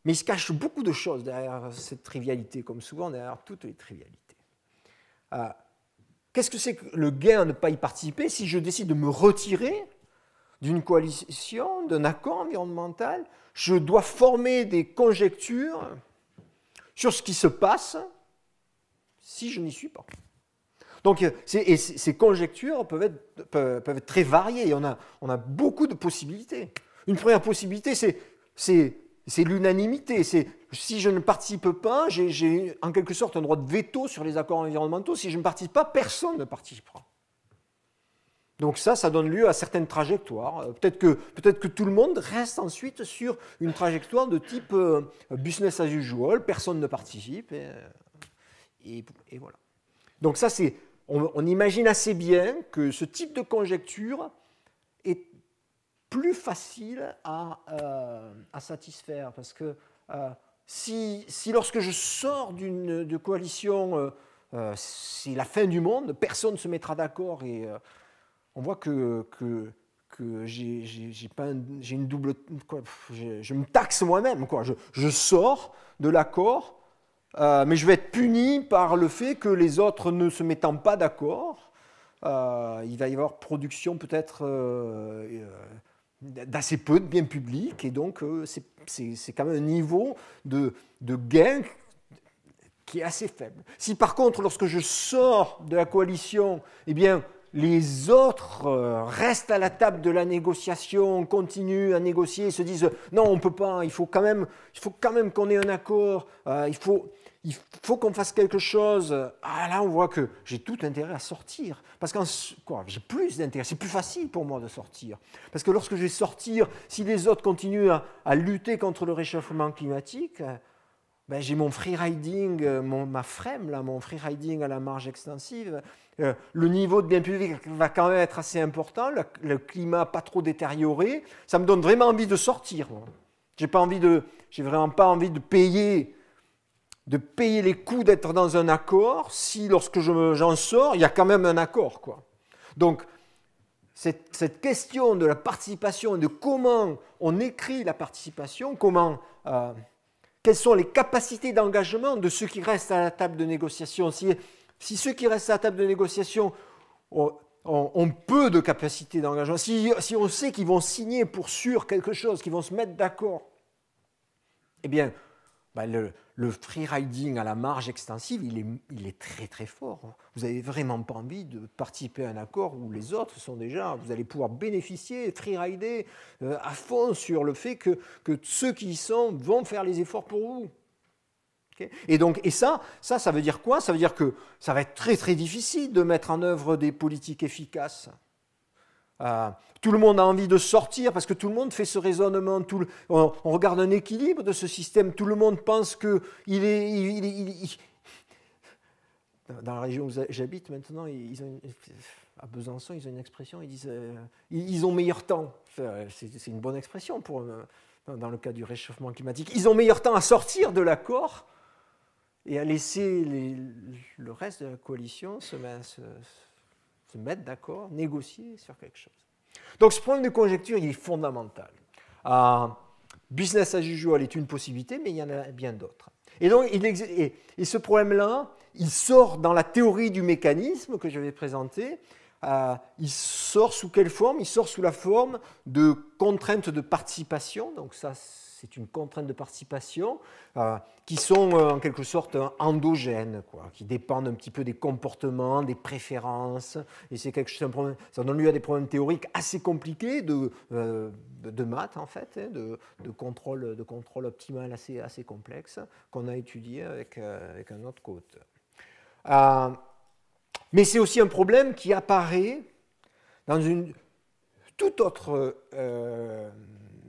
il se cache beaucoup de choses derrière cette trivialité, comme souvent derrière toutes les trivialités. Euh, qu'est-ce que c'est que le gain à ne pas y participer Si je décide de me retirer d'une coalition, d'un accord environnemental, je dois former des conjectures sur ce qui se passe si je n'y suis pas. Donc, euh, et ces conjectures peuvent être, peuvent, être très variées on a, on a, beaucoup de possibilités. Une première possibilité, c'est l'unanimité. C'est si je ne participe pas, j'ai en quelque sorte un droit de veto sur les accords environnementaux. Si je ne participe pas, personne ne participera. Donc ça, ça donne lieu à certaines trajectoires. Euh, peut-être que, peut que tout le monde reste ensuite sur une trajectoire de type euh, business as usual, personne ne participe et, voilà. Donc ça, c'est, on, imagine assez bien que ce type de conjecture est plus facile à, euh, satisfaire, parce que euh, si, si, lorsque je sors d'une coalition, euh, c'est la fin du monde, personne ne se mettra d'accord, et on voit que, que j'ai une double je, me taxe moi-même quoi je, sors de l'accord euh, mais je vais être puni par le fait que les autres ne se mettant pas d'accord, euh, il va y avoir production peut-être euh, d'assez peu de biens publics, et donc c'est quand même un niveau de, de gain qui est assez faible. Si par contre, lorsque je sors de la coalition, eh bien, les autres euh, restent à la table de la négociation, continuent à négocier, se disent non, on ne peut pas, il faut quand même, il faut quand même qu'on ait un accord, euh, il faut, il faut qu'on fasse quelque chose. Ah là, on voit que j'ai tout intérêt à sortir. Parce que j'ai plus d'intérêt, c'est plus facile pour moi de sortir. Parce que lorsque je vais sortir, si les autres continuent à lutter contre le réchauffement climatique, ben, j'ai mon freeriding, euh, ma frame, là, mon freeriding à la marge extensive. Euh, le niveau de bien public va quand même être assez important, le, climat pas trop détérioré. Ça me donne vraiment envie de sortir. J'ai pas envie de, j'ai vraiment pas envie de payer, de payer les coûts d'être dans un accord si lorsque j'en sors, il y a quand même un accord, quoi. Donc cette, cette, question de la participation et de comment on écrit la participation, comment euh, quelles sont les capacités d'engagement de ceux qui restent à la table de négociation. Si, si ceux qui restent à la table de négociation ont, peu de capacités d'engagement, si, on sait qu'ils vont signer pour sûr quelque chose, qu'ils vont se mettre d'accord, eh bien, bah, le, le freeriding à la marge extensive, il est, très très fort. Hein. Vous n'avez vraiment pas envie de participer à un accord où les autres sont déjà, vous allez pouvoir bénéficier, freerider euh, à fond sur le fait que, ceux qui y sont vont faire les efforts pour vous. et donc, et ça, ça, ça veut dire quoi Ça veut dire que ça va être très très difficile de mettre en œuvre des politiques efficaces. Ah, tout le monde a envie de sortir parce que tout le monde fait ce raisonnement. Tout on, regarde un équilibre de ce système. Tout le monde pense que il est. Dans la région où j'habite maintenant, à Besançon, ils ont une expression. Ils disent, euh, ils ont meilleur temps. C'est une bonne expression pour euh, dans le cas du réchauffement climatique. Ils ont meilleur temps à sortir de l'accord et à laisser les, le reste de la coalition se, se, se mettre d'accord, négocier sur quelque chose. Donc ce problème de conjecture, il est fondamental. Euh, business as usual est une possibilité, mais il y en a bien d'autres. Et donc, il et, ce problème-là, il sort dans la théorie du mécanisme que je vais présenter. Euh, il sort sous quelle forme Il sort sous la forme de contraintes de participation. Donc ça, c'est une contrainte de participation, euh, qui sont euh, en quelque sorte euh, endogènes, quoi, qui dépendent un petit peu des comportements, des préférences. Et c'est quelque chose, problème, ça donne lieu à des problèmes théoriques assez compliqués de, de, maths, en fait, hein, de, contrôle, de contrôle optimal assez, assez complexe, qu'on a étudié avec, avec un autre côté. mais c'est aussi un problème qui apparaît dans une toute autre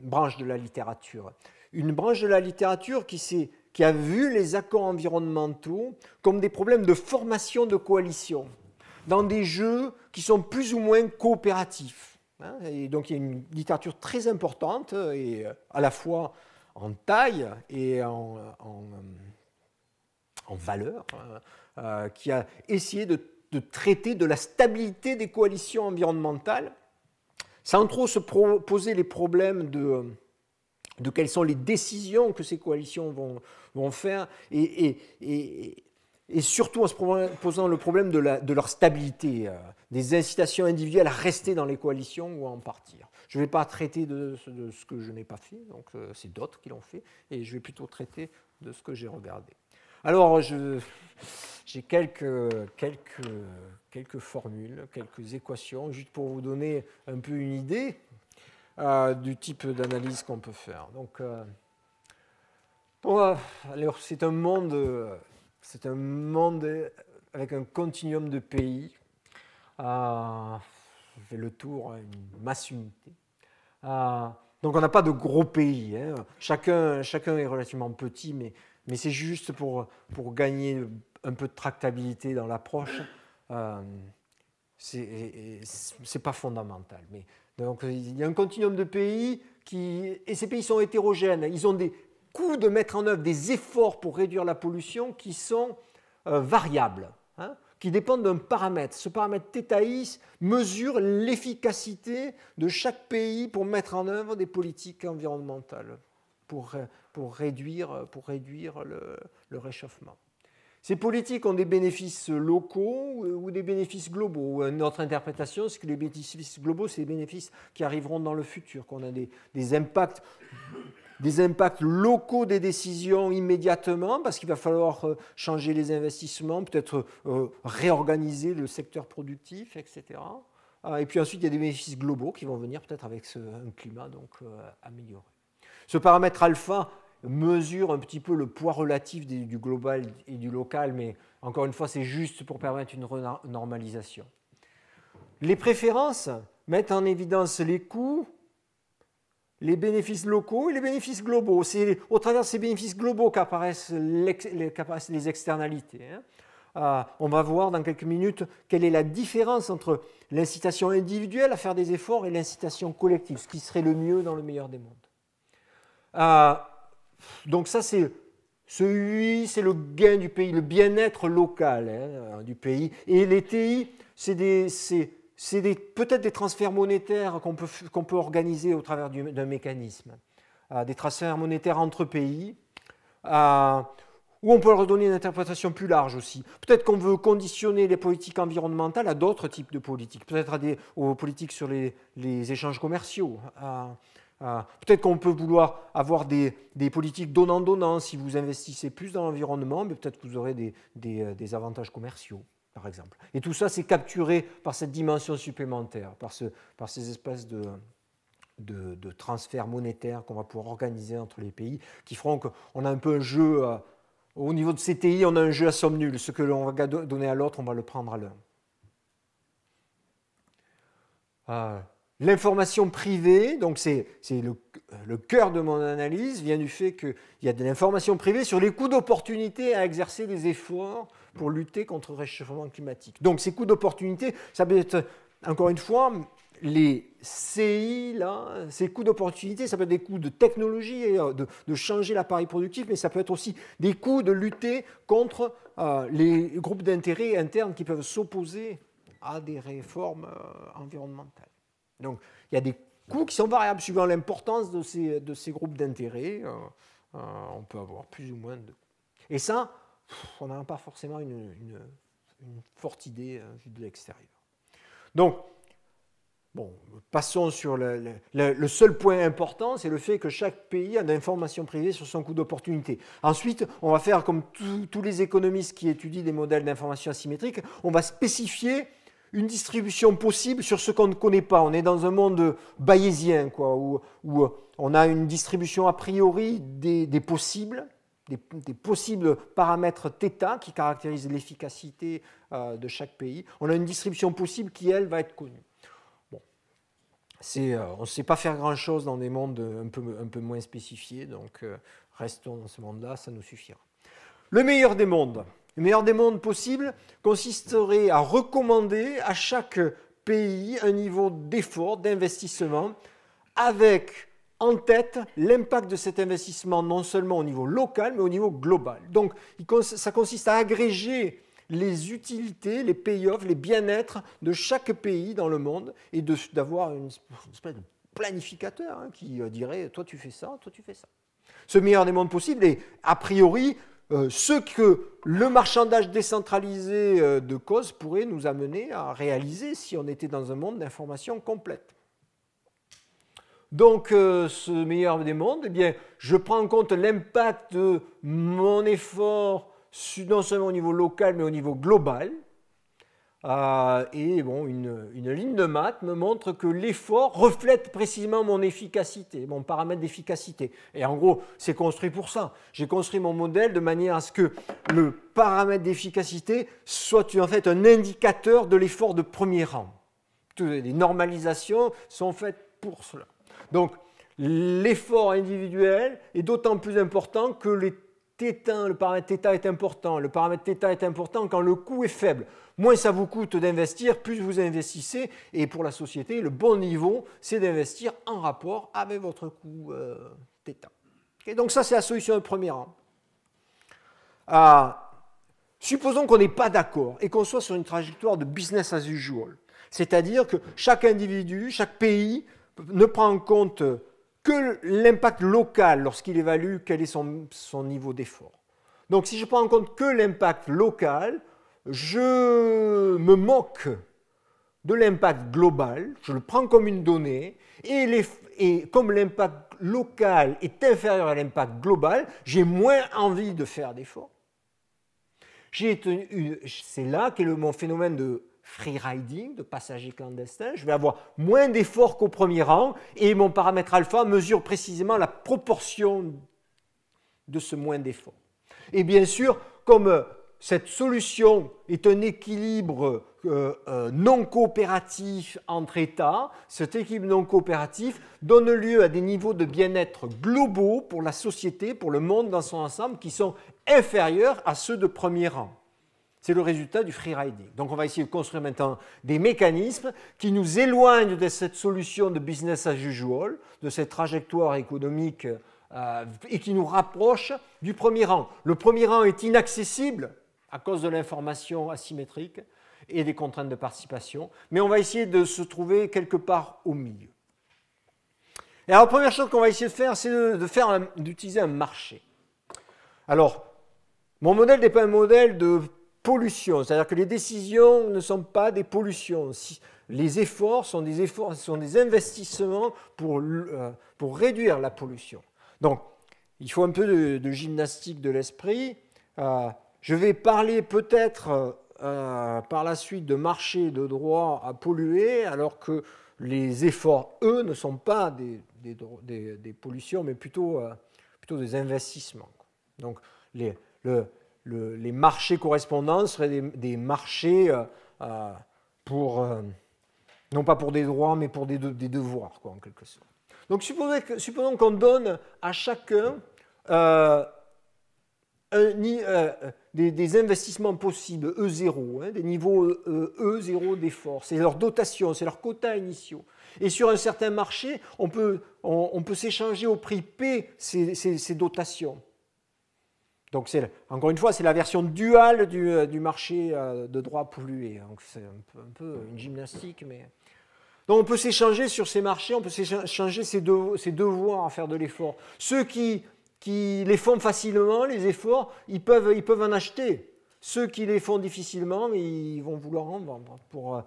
branche de la littérature. Une branche de la littérature qui, qui a vu les accords environnementaux comme des problèmes de formation de coalitions dans des jeux qui sont plus ou moins coopératifs. Hein. Et donc il y a une littérature très importante, euh, et euh, à la fois en taille et en, en, euh, valeur, hein, qui a essayé de, de traiter de la stabilité des coalitions environnementales sans trop se poser les problèmes de, euh, de quelles sont les décisions que ces coalitions vont, faire et, et, surtout en se posant le problème de, leur stabilité, euh, des incitations individuelles à rester dans les coalitions ou à en partir. Je ne vais pas traiter de, ce que je n'ai pas fait, donc euh, c'est d'autres qui l'ont fait, et je vais plutôt traiter de ce que j'ai regardé. Alors, j'ai quelques, formules, quelques équations, juste pour vous donner un peu une idée euh, du type d'analyse qu'on peut faire. Donc, euh, euh, c'est un monde, c'est un avec un continuum de pays. Euh, le tour, hein, une masse unité. donc on n'a pas de gros pays. Hein. Chacun, chacun est relativement petit, mais mais c'est juste pour, pour gagner un peu de tractabilité dans l'approche. Euh, c'est pas fondamental. Mais, donc il y a un continuum de pays qui, et ces pays sont hétérogènes. Ils ont des coûts de mettre en œuvre des efforts pour réduire la pollution qui sont euh, variables, hein, qui dépendent d'un paramètre. Ce paramètre θ mesure l'efficacité de chaque pays pour mettre en œuvre des politiques environnementales, pour, pour réduire, pour réduire le, réchauffement. Ces politiques ont des bénéfices locaux ou des bénéfices globaux. Notre interprétation, c'est que les bénéfices globaux, c'est les bénéfices qui arriveront dans le futur, qu'on a des, impacts, des impacts locaux des décisions immédiatement, parce qu'il va falloir euh, changer les investissements, peut-être euh, réorganiser le secteur productif, etc. Ah, et puis ensuite, il y a des bénéfices globaux qui vont venir peut-être avec un climat donc, euh, amélioré. Ce paramètre alpha mesure un petit peu le poids relatif du global et du local, mais encore une fois, c'est juste pour permettre une normalisation. Les préférences mettent en évidence les coûts, les bénéfices locaux et les bénéfices globaux. C'est au travers de ces bénéfices globaux qu'apparaissent les, externalités. Hein. Euh, on va voir dans quelques minutes quelle est la différence entre l'incitation individuelle à faire des efforts et l'incitation collective, ce qui serait le mieux dans le meilleur des mondes. Euh, donc ça, c'est c'est le gain du pays, le bien-être local hein, du pays. Et les TI, c'est des, peut-être des transferts monétaires qu'on peut, peut, organiser au travers d'un mécanisme. Ah, des transferts monétaires entre pays, ah, où on peut leur donner une interprétation plus large aussi. Peut-être qu'on veut conditionner les politiques environnementales à d'autres types de politiques, peut-être aux politiques sur les, échanges commerciaux. Ah. Ah, peut-être qu'on peut vouloir avoir des, politiques donnant-donnant. Si vous investissez plus dans l'environnement, mais peut-être que vous aurez euh, des, avantages commerciaux, par exemple. Et tout ça, c'est capturé par cette dimension supplémentaire, par, ce, ces espèces de, transferts monétaires qu'on va pouvoir organiser entre les pays, qui feront qu'on a un peu un jeu, euh, au niveau de CTI, on a un jeu à somme nulle. Ce que l'on va donner à l'autre, on va le prendre à l'un. Ah, L'information privée, donc c'est le, cœur de mon analyse, vient du fait qu'il y a de l'information privée sur les coûts d'opportunité à exercer des efforts pour lutter contre le réchauffement climatique. Donc ces coûts d'opportunité, ça peut être, encore une fois, les CI, là, ces coûts d'opportunité, ça peut être des coûts de technologie, et euh, de, changer l'appareil productif, mais ça peut être aussi des coûts de lutter contre euh, les groupes d'intérêt internes qui peuvent s'opposer à des réformes euh, environnementales. Donc il y a des coûts qui sont variables suivant l'importance de ces, groupes d'intérêt. Euh, euh, on peut avoir plus ou moins de... Et ça, on n'a pas forcément une, forte idée euh, de l'extérieur. Donc, bon, passons sur le, seul point important, c'est le fait que chaque pays a une information privée sur son coût d'opportunité. Ensuite, on va faire comme tous les économistes qui étudient des modèles d'information asymétrique, on va spécifier une distribution possible sur ce qu'on ne connaît pas. On est dans un monde bayésien, quoi, où, euh, on a une distribution a priori des, possibles, des, possibles paramètres θ qui caractérisent l'efficacité euh, de chaque pays. On a une distribution possible qui, elle, va être connue. Bon. Euh, on ne sait pas faire grand-chose dans des mondes un peu, un peu moins spécifiés, donc restons dans ce monde-là, ça nous suffira. Le meilleur des mondes, le meilleur des mondes possible consisterait à recommander à chaque pays un niveau d'effort, d'investissement, avec en tête l'impact de cet investissement non seulement au niveau local, mais au niveau global. Donc ça consiste à agréger les utilités, les payoffs, les bien-être de chaque pays dans le monde et d'avoir une espèce de planificateur hein, qui euh, dirait toi tu fais ça, toi tu fais ça. Ce meilleur des mondes possible est a priori euh, ce que le marchandage décentralisé euh, de cause pourrait nous amener à réaliser si on était dans un monde d'information complète. Donc, euh, ce meilleur des mondes, eh bien, je prends en compte l'impact de mon effort non seulement au niveau local, mais au niveau global, euh, et une, ligne de maths me montre que l'effort reflète précisément mon efficacité, mon paramètre d'efficacité. Et en gros, c'est construit pour ça. J'ai construit mon modèle de manière à ce que le paramètre d'efficacité soit en fait un indicateur de l'effort de premier rang. Toutes les normalisations sont faites pour cela. Donc, l'effort individuel est d'autant plus important que le paramètre θ est important. Le paramètre θ est important quand le coût est faible. Moins ça vous coûte d'investir, plus vous investissez. Et pour la société, le bon niveau, c'est d'investir en rapport avec votre coût euh, d'État. donc ça, c'est la solution de premier rang. Ah, supposons qu'on n'est pas d'accord et qu'on soit sur une trajectoire de business as usual. C'est-à-dire que chaque individu, chaque pays ne prend en compte que l'impact local lorsqu'il évalue quel est son, son niveau d'effort. Donc si je prends en compte que l'impact local, je me moque de l'impact global, je le prends comme une donnée, et, et comme l'impact local est inférieur à l'impact global, j'ai moins envie de faire d'efforts. C'est là qu'est mon phénomène de freeriding, de passager clandestin. Je vais avoir moins d'efforts qu'au premier rang, et mon paramètre alpha mesure précisément la proportion de ce moins d'efforts. Et bien sûr, comme cette solution est un équilibre euh, non coopératif entre États. Cet équilibre non coopératif donne lieu à des niveaux de bien-être globaux pour la société, pour le monde dans son ensemble, qui sont inférieurs à ceux de premier rang. C'est le résultat du freeriding. Donc on va essayer de construire maintenant des mécanismes qui nous éloignent de cette solution de business as usual, de cette trajectoire économique, euh, et qui nous rapprochent du premier rang. Le premier rang est inaccessible à cause de l'information asymétrique et des contraintes de participation. Mais on va essayer de se trouver quelque part au milieu. Et alors, la première chose qu'on va essayer de faire, c'est d'utiliser un marché. Alors, mon modèle n'est pas un modèle de pollution, c'est-à-dire que les décisions ne sont pas des pollutions. les efforts sont des, efforts, sont des investissements pour, euh, pour réduire la pollution. Donc, il faut un peu de, gymnastique de l'esprit. Euh, je vais parler peut-être euh, euh, par la suite de marché de droits à polluer, alors que les efforts, eux, ne sont pas des, des, pollutions, mais plutôt, euh, plutôt des investissements. Donc les, le, les marchés correspondants seraient des, marchés pour, non pas pour des droits, mais pour des, devoirs, quoi, en quelque sorte. Donc supposons qu'on donne à chacun un, des, investissements possibles E0, hein, des niveaux E0 euh, euh, e d'effort. C'est leur dotation, c'est leur quota initiaux. Et sur un certain marché, on peut, on, peut s'échanger au prix P ces, ces, dotations. Donc, encore une fois, c'est la version duale du, euh, du, marché de droits pollués. Donc, c'est un peu, une gymnastique, mais. Donc, on peut s'échanger sur ces marchés, on peut s'échanger ses, devoirs à faire de l'effort. Ceux qui qui les font facilement, les efforts, ils peuvent, ils peuvent en acheter. Ceux qui les font difficilement, ils vont vouloir en vendre pour, euh,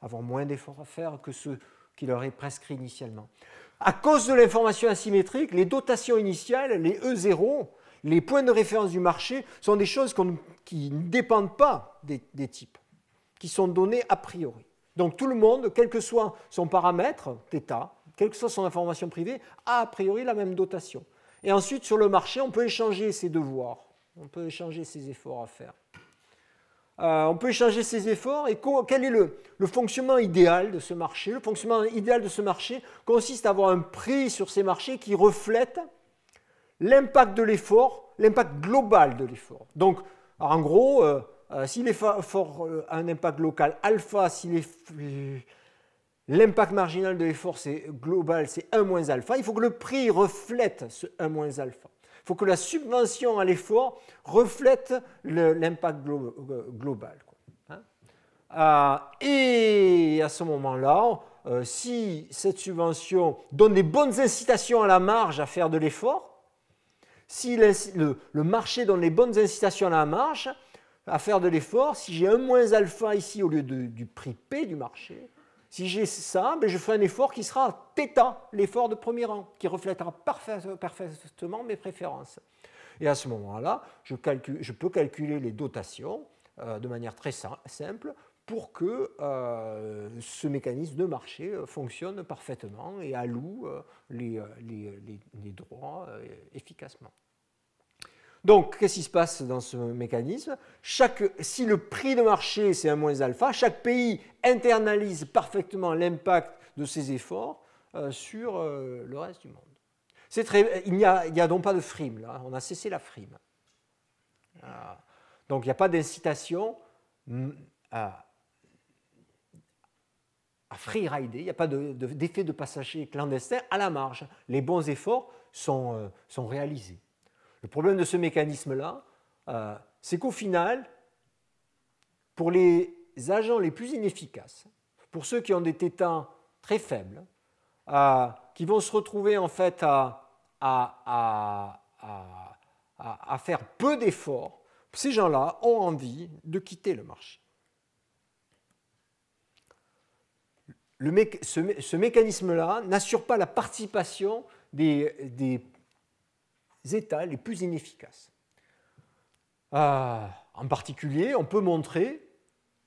avoir moins d'efforts à faire que ceux qui leur est prescrit initialement. À cause de l'information asymétrique, les dotations initiales, les E0, les points de référence du marché, sont des choses qui ne dépendent pas des, types, qui sont données a priori. Donc tout le monde, quel que soit son paramètre, θ, quelle que soit son information privée, a a priori la même dotation. Et ensuite, sur le marché, on peut échanger ses devoirs, on peut échanger ses efforts à faire. Euh, on peut échanger ses efforts et quel est le, fonctionnement idéal de ce marché Le fonctionnement idéal de ce marché consiste à avoir un prix sur ces marchés qui reflète l'impact de l'effort, l'impact global de l'effort. Donc, en gros, si l'effort a un impact local alpha, si l'effort L'impact marginal de l'effort c'est global, c'est 1 moins alpha. Il faut que le prix reflète ce 1 moins alpha. Il faut que la subvention à l'effort reflète l'impact euh, global. Hein. Euh, et à ce moment-là, euh, si cette subvention donne des bonnes incitations à la marge à faire de l'effort, si le, marché donne les bonnes incitations à la marge à faire de l'effort, si j'ai 1 moins alpha ici au lieu du prix P du marché, si j'ai ça, ben, je ferai un effort qui sera θ, l'effort de premier rang, qui reflètera parfaitement mes préférences. Et à ce moment-là, je, peux calculer les dotations euh, de manière très simple pour que euh, ce mécanisme de marché euh, fonctionne parfaitement et alloue les droits efficacement. Donc, qu'est-ce qui se passe dans ce mécanisme Si le prix de marché, c'est un moins alpha, chaque pays internalise parfaitement l'impact de ses efforts euh, sur euh, le reste du monde. il n'y a, donc pas de frime, là. Hein. On a cessé la frime. Ah. Donc, il n'y a pas d'incitation mm, à, freerider. free rider, il n'y a pas d'effet de, de, passager clandestin à la marge. Les bons efforts sont euh, réalisés. Le problème de ce mécanisme-là, euh, c'est qu'au final, pour les agents les plus inefficaces, pour ceux qui ont des tétans très faibles, euh, qui vont se retrouver en fait à, faire peu d'efforts, ces gens-là ont envie de quitter le marché. ce, mécanisme-là n'assure pas la participation des, des états les plus inefficaces. Ah, en particulier, on peut montrer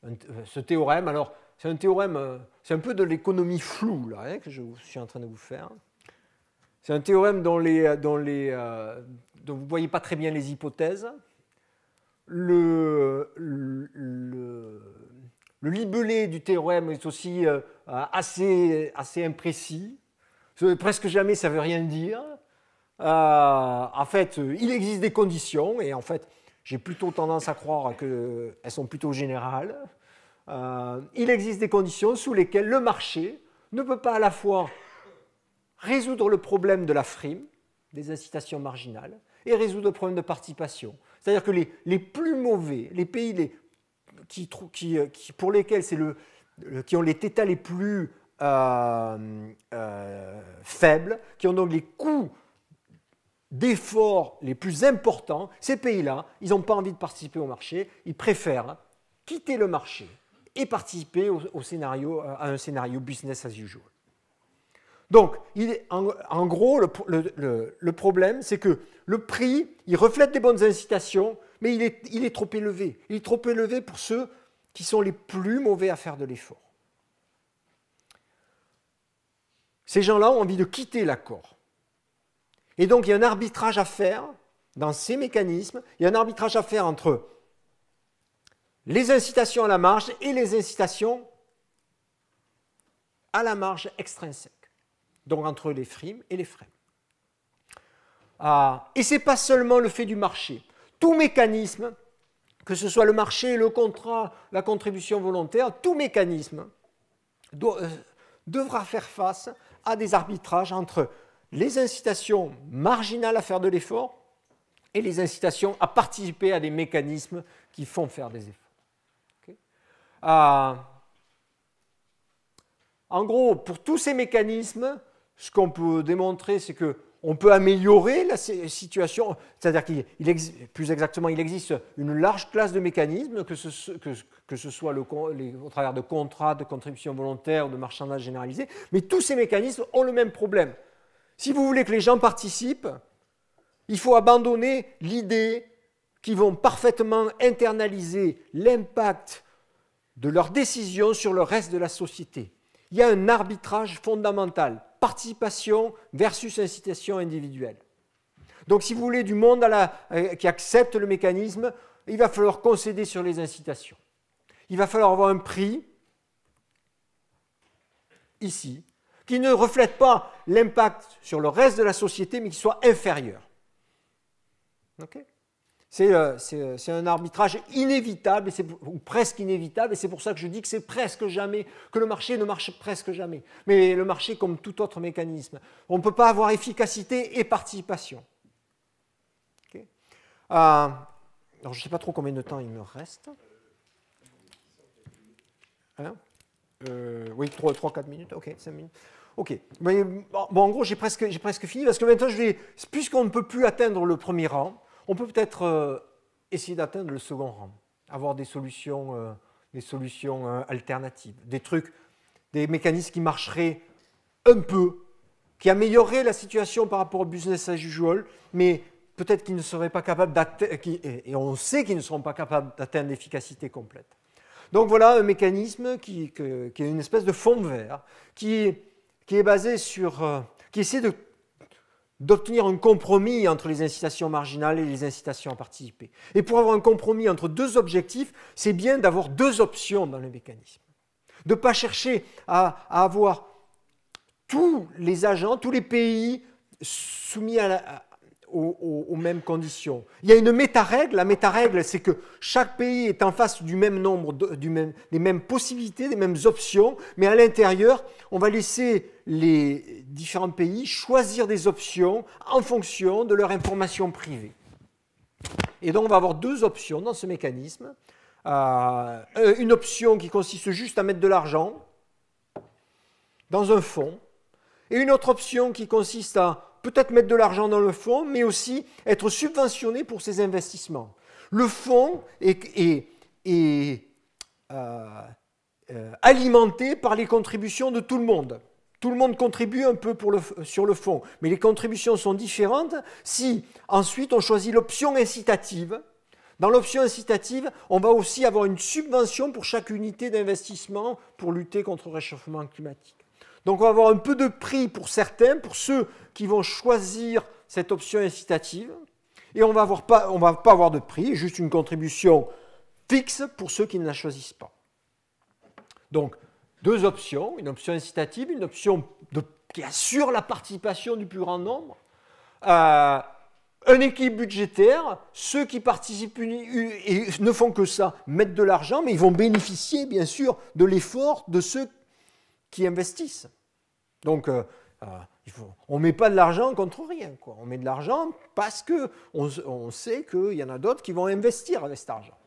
euh, ce théorème. Alors, c'est un théorème, euh, c'est un peu de l'économie floue là, hein, que je suis en train de vous faire. C'est un théorème dont, les, euh, dans les, dont vous ne voyez pas très bien les hypothèses. Le, le, libellé du théorème est aussi assez, assez imprécis. Presque jamais ça ne veut rien dire. Euh, en fait, euh, il existe des conditions et en fait, j'ai plutôt tendance à croire qu'elles sont plutôt générales. Euh, il existe des conditions sous lesquelles le marché ne peut pas à la fois résoudre le problème de la frime, des incitations marginales, et résoudre le problème de participation. C'est-à-dire que les, les, plus mauvais, les pays les, qui, qui, qui, pour lesquels c'est le, qui ont les tétas les plus faibles, qui ont donc les coûts d'efforts les plus importants, ces pays-là, ils n'ont pas envie de participer au marché, ils préfèrent quitter le marché et participer au, scénario, euh, à un scénario business as usual. Donc, en, gros, le, problème, c'est que le prix, il reflète des bonnes incitations, mais il est trop élevé. Il est trop élevé pour ceux qui sont les plus mauvais à faire de l'effort. Ces gens-là ont envie de quitter l'accord. Et donc, il y a un arbitrage à faire dans ces mécanismes, il y a un arbitrage à faire entre les incitations à la marge et les incitations à la marge extrinsèque, donc entre les frimes et les frais. Ah, et ce n'est pas seulement le fait du marché. Tout mécanisme, que ce soit le marché, le contrat, la contribution volontaire, tout mécanisme euh, devra faire face à des arbitrages entre les incitations marginales à faire de l'effort et les incitations à participer à des mécanismes qui font faire des efforts. Ah. en gros, pour tous ces mécanismes, ce qu'on peut démontrer, c'est que on peut améliorer la situation, c'est-à-dire qu'il plus exactement, il existe une large classe de mécanismes, que ce, soit au travers de contrats, de contributions volontaires, de marchandages généralisé, mais tous ces mécanismes ont le même problème, si vous voulez que les gens participent, il faut abandonner l'idée qu'ils vont parfaitement internaliser l'impact de leurs décisions sur le reste de la société. Il y a un arbitrage fondamental, participation versus incitation individuelle. Donc si vous voulez du monde euh, qui accepte le mécanisme, il va falloir concéder sur les incitations. Il va falloir avoir un prix ici qui ne reflète pas l'impact sur le reste de la société, mais qui soit inférieur. Euh, euh, c'est un arbitrage inévitable, ou presque inévitable, et c'est pour ça que je dis que c'est presque jamais, que le marché ne marche presque jamais. Mais le marché, comme tout autre mécanisme, on ne peut pas avoir efficacité et participation. Euh, alors je ne sais pas trop combien de temps il me reste. Hein euh, oui, 3-4 minutes, ok, 5 minutes. Ok, mais bon, en gros, j'ai presque, j'ai presque fini, parce que maintenant, je vais, puisqu'on ne peut plus atteindre le premier rang, on peut peut-être euh, essayer d'atteindre le second rang, avoir des solutions, euh, des solutions hein, alternatives, des trucs, des mécanismes qui marcheraient un peu, qui amélioreraient la situation par rapport au business as usual, mais peut-être qu'ils ne seraient pas capables d'atteindre, et on sait qu'ils ne seront pas capables d'atteindre l'efficacité complète. Donc voilà un mécanisme qui, est une espèce de fond vert, qui, est basé sur, euh, qui essaie d'obtenir un compromis entre les incitations marginales et les incitations à participer. Et pour avoir un compromis entre deux objectifs, c'est bien d'avoir deux options dans le mécanisme. De ne pas chercher à, à, avoir tous les agents, tous les pays soumis à la, aux, mêmes conditions. Il y a une méta-règle. La méta-règle, c'est que chaque pays est en face du même nombre, du même, des mêmes possibilités, des mêmes options, mais à l'intérieur, on va laisser les différents pays choisir des options en fonction de leur information privée. Et donc, on va avoir deux options dans ce mécanisme. Euh, une option qui consiste juste à mettre de l'argent dans un fonds, et une autre option qui consiste à peut-être mettre de l'argent dans le fonds, mais aussi être subventionné pour ses investissements. Le fonds est, euh, euh, alimenté par les contributions de tout le monde. Tout le monde contribue un peu sur le fonds, mais les contributions sont différentes si ensuite on choisit l'option incitative. Dans l'option incitative, on va aussi avoir une subvention pour chaque unité d'investissement pour lutter contre le réchauffement climatique. Donc on va avoir un peu de prix pour certains, pour ceux qui vont choisir cette option incitative. Et on ne va pas avoir de prix, juste une contribution fixe pour ceux qui ne la choisissent pas. Donc, deux options, une option incitative, une option de, qui assure la participation du plus grand nombre. à euh, un équipe budgétaire, ceux qui participent et ne font que ça, mettent de l'argent, mais ils vont bénéficier bien sûr de l'effort de ceux qui investissent. Donc, euh, ah, on ne met pas de l'argent contre rien. Quoi. On met de l'argent parce qu'on on sait qu'il y en a d'autres qui vont investir avec cet argent.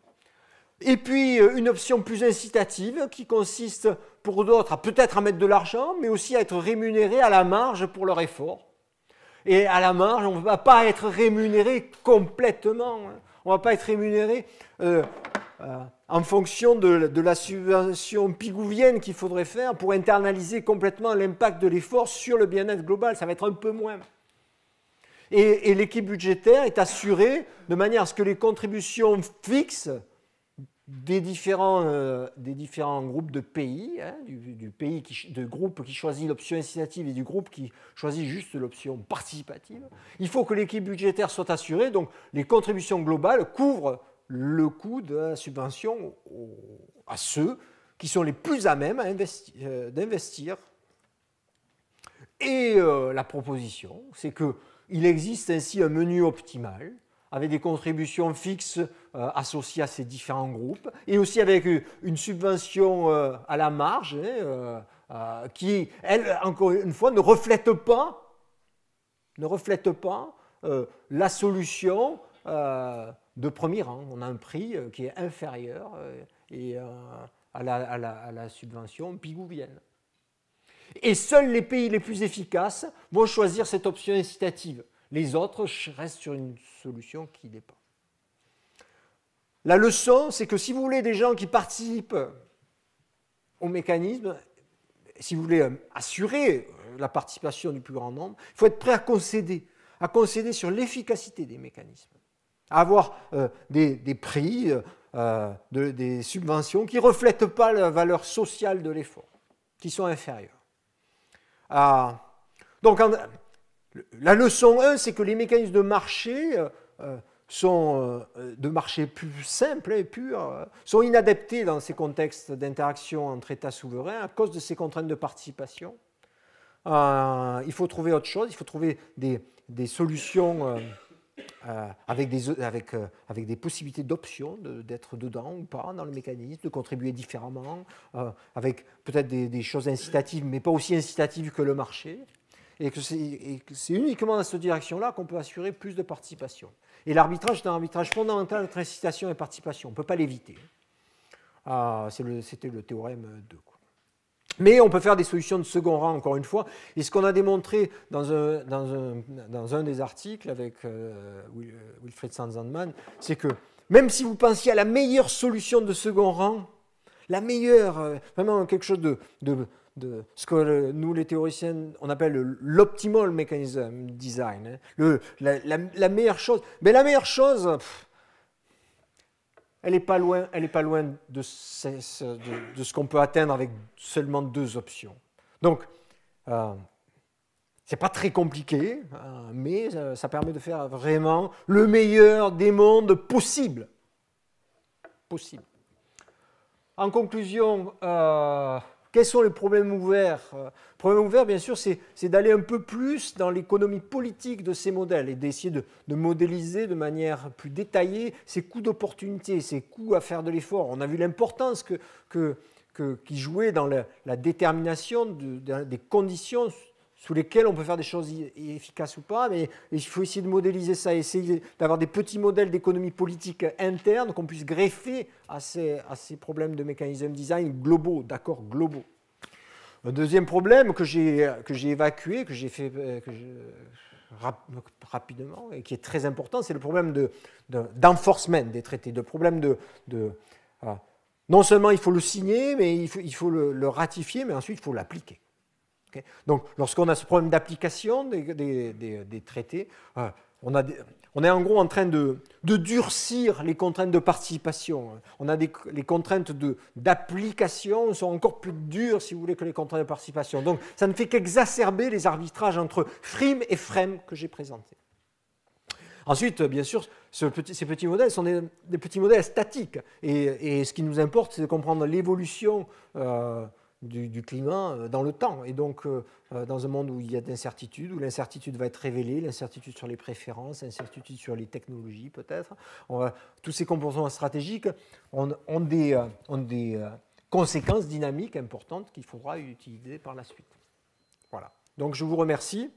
Et puis euh, une option plus incitative qui consiste pour d'autres à peut-être à mettre de l'argent, mais aussi à être rémunérés à la marge pour leur effort. Et à la marge, on ne va pas être rémunéré complètement. Hein. On ne va pas être rémunéré euh, euh, en fonction de, la subvention pigouvienne qu'il faudrait faire pour internaliser complètement l'impact de l'effort sur le bien-être global. Ça va être un peu moins. Et, l'équipe budgétaire est assurée de manière à ce que les contributions fixes des différents, euh, groupes de pays, hein, du, pays qui, de groupe qui choisit l'option incitative et du groupe qui choisit juste l'option participative. Il faut que l'équipe budgétaire soit assurée, donc les contributions globales couvrent le coût de la subvention à ceux qui sont les plus à même hein, euh, d'investir. Et euh, la proposition, c'est qu'il existe ainsi un menu optimal avec des contributions fixes euh, associées à ces différents groupes, et aussi avec une subvention à la marge, hein, qui, elle, encore une fois, ne reflète pas, ne reflète pas la solution de premier rang. On a un prix euh, qui est inférieur euh, euh, à, la, subvention pigouvienne. Et seuls les pays les plus efficaces vont choisir cette option incitative. Les autres restent sur une solution qui dépend. La leçon, c'est que si vous voulez des gens qui participent au mécanisme, si vous voulez assurer la participation du plus grand nombre, il faut être prêt à concéder, à concéder sur l'efficacité des mécanismes avoir euh, des, prix, euh, des subventions qui ne reflètent pas la valeur sociale de l'effort, qui sont inférieures. Ah, donc la leçon 1, c'est que les mécanismes de marché euh, sont de marché plus simple et pur, sont inadaptés dans ces contextes d'interaction entre États souverains à cause de ces contraintes de participation. il faut trouver autre chose, il faut trouver des, des solutions euh, avec, des, euh, avec, euh, avec des possibilités d'options d'être dedans ou pas dans le mécanisme, de contribuer différemment, avec peut-être des, choses incitatives, mais pas aussi incitatives que le marché et que c'est uniquement dans cette direction-là qu'on peut assurer plus de participation. Et l'arbitrage est un arbitrage fondamental entre incitation et participation. On ne peut pas l'éviter. Ah, c'était le, théorème 2. Quoi. Mais on peut faire des solutions de second rang, encore une fois. Et ce qu'on a démontré dans un, dans un, des articles avec euh, euh, Wilfried Sanzandman, c'est que même si vous pensiez à la meilleure solution de second rang, la meilleure, euh, vraiment quelque chose de, de, ce que nous les théoriciens, on appelle l'optimal mechanism design, hein. le, la, meilleure chose. Mais la meilleure chose, elle n'est pas loin, elle pas loin de, ce, qu'on peut atteindre avec seulement deux options. Donc, euh, ce n'est pas très compliqué, euh, mais euh, ça permet de faire vraiment le meilleur des mondes possible. Possible. En conclusion, quels sont les problèmes ouverts Le problème ouvert, bien sûr, c'est d'aller un peu plus dans l'économie politique de ces modèles et d'essayer de, modéliser de manière plus détaillée ces coûts d'opportunité, ces coûts à faire de l'effort. On a vu l'importance que, que, qui jouait dans la, détermination des conditions sous lesquels on peut faire des choses efficaces ou pas, mais il faut essayer de modéliser ça, essayer d'avoir des petits modèles d'économie politique interne qu'on puisse greffer à ces, problèmes de mécanisme design globaux, d'accords globaux. Un deuxième problème que j'ai évacué, que j'ai fait euh, rapidement et qui est très important, c'est le problème d'enforcement des traités, De problème de... Non seulement il faut le signer, mais il faut, le ratifier, mais ensuite il faut l'appliquer. Donc, lorsqu'on a ce problème d'application des, traités, euh, on, est en gros en train de, durcir les contraintes de participation. On a les contraintes d'application sont encore plus dures, si vous voulez, que les contraintes de participation. Donc, ça ne fait qu'exacerber les arbitrages entre FRIM et FREM que j'ai présentés. Ensuite, bien sûr, ces petits modèles sont des, petits modèles statiques. Et, ce qui nous importe, c'est de comprendre l'évolution euh, du, climat euh, dans le temps. Et donc, euh, euh, dans un monde où il y a d'incertitudes, où l'incertitude va être révélée, l'incertitude sur les préférences, l'incertitude sur les technologies peut-être, tous ces composants stratégiques ont des, ont des conséquences dynamiques importantes qu'il faudra utiliser par la suite. Voilà. Donc, je vous remercie.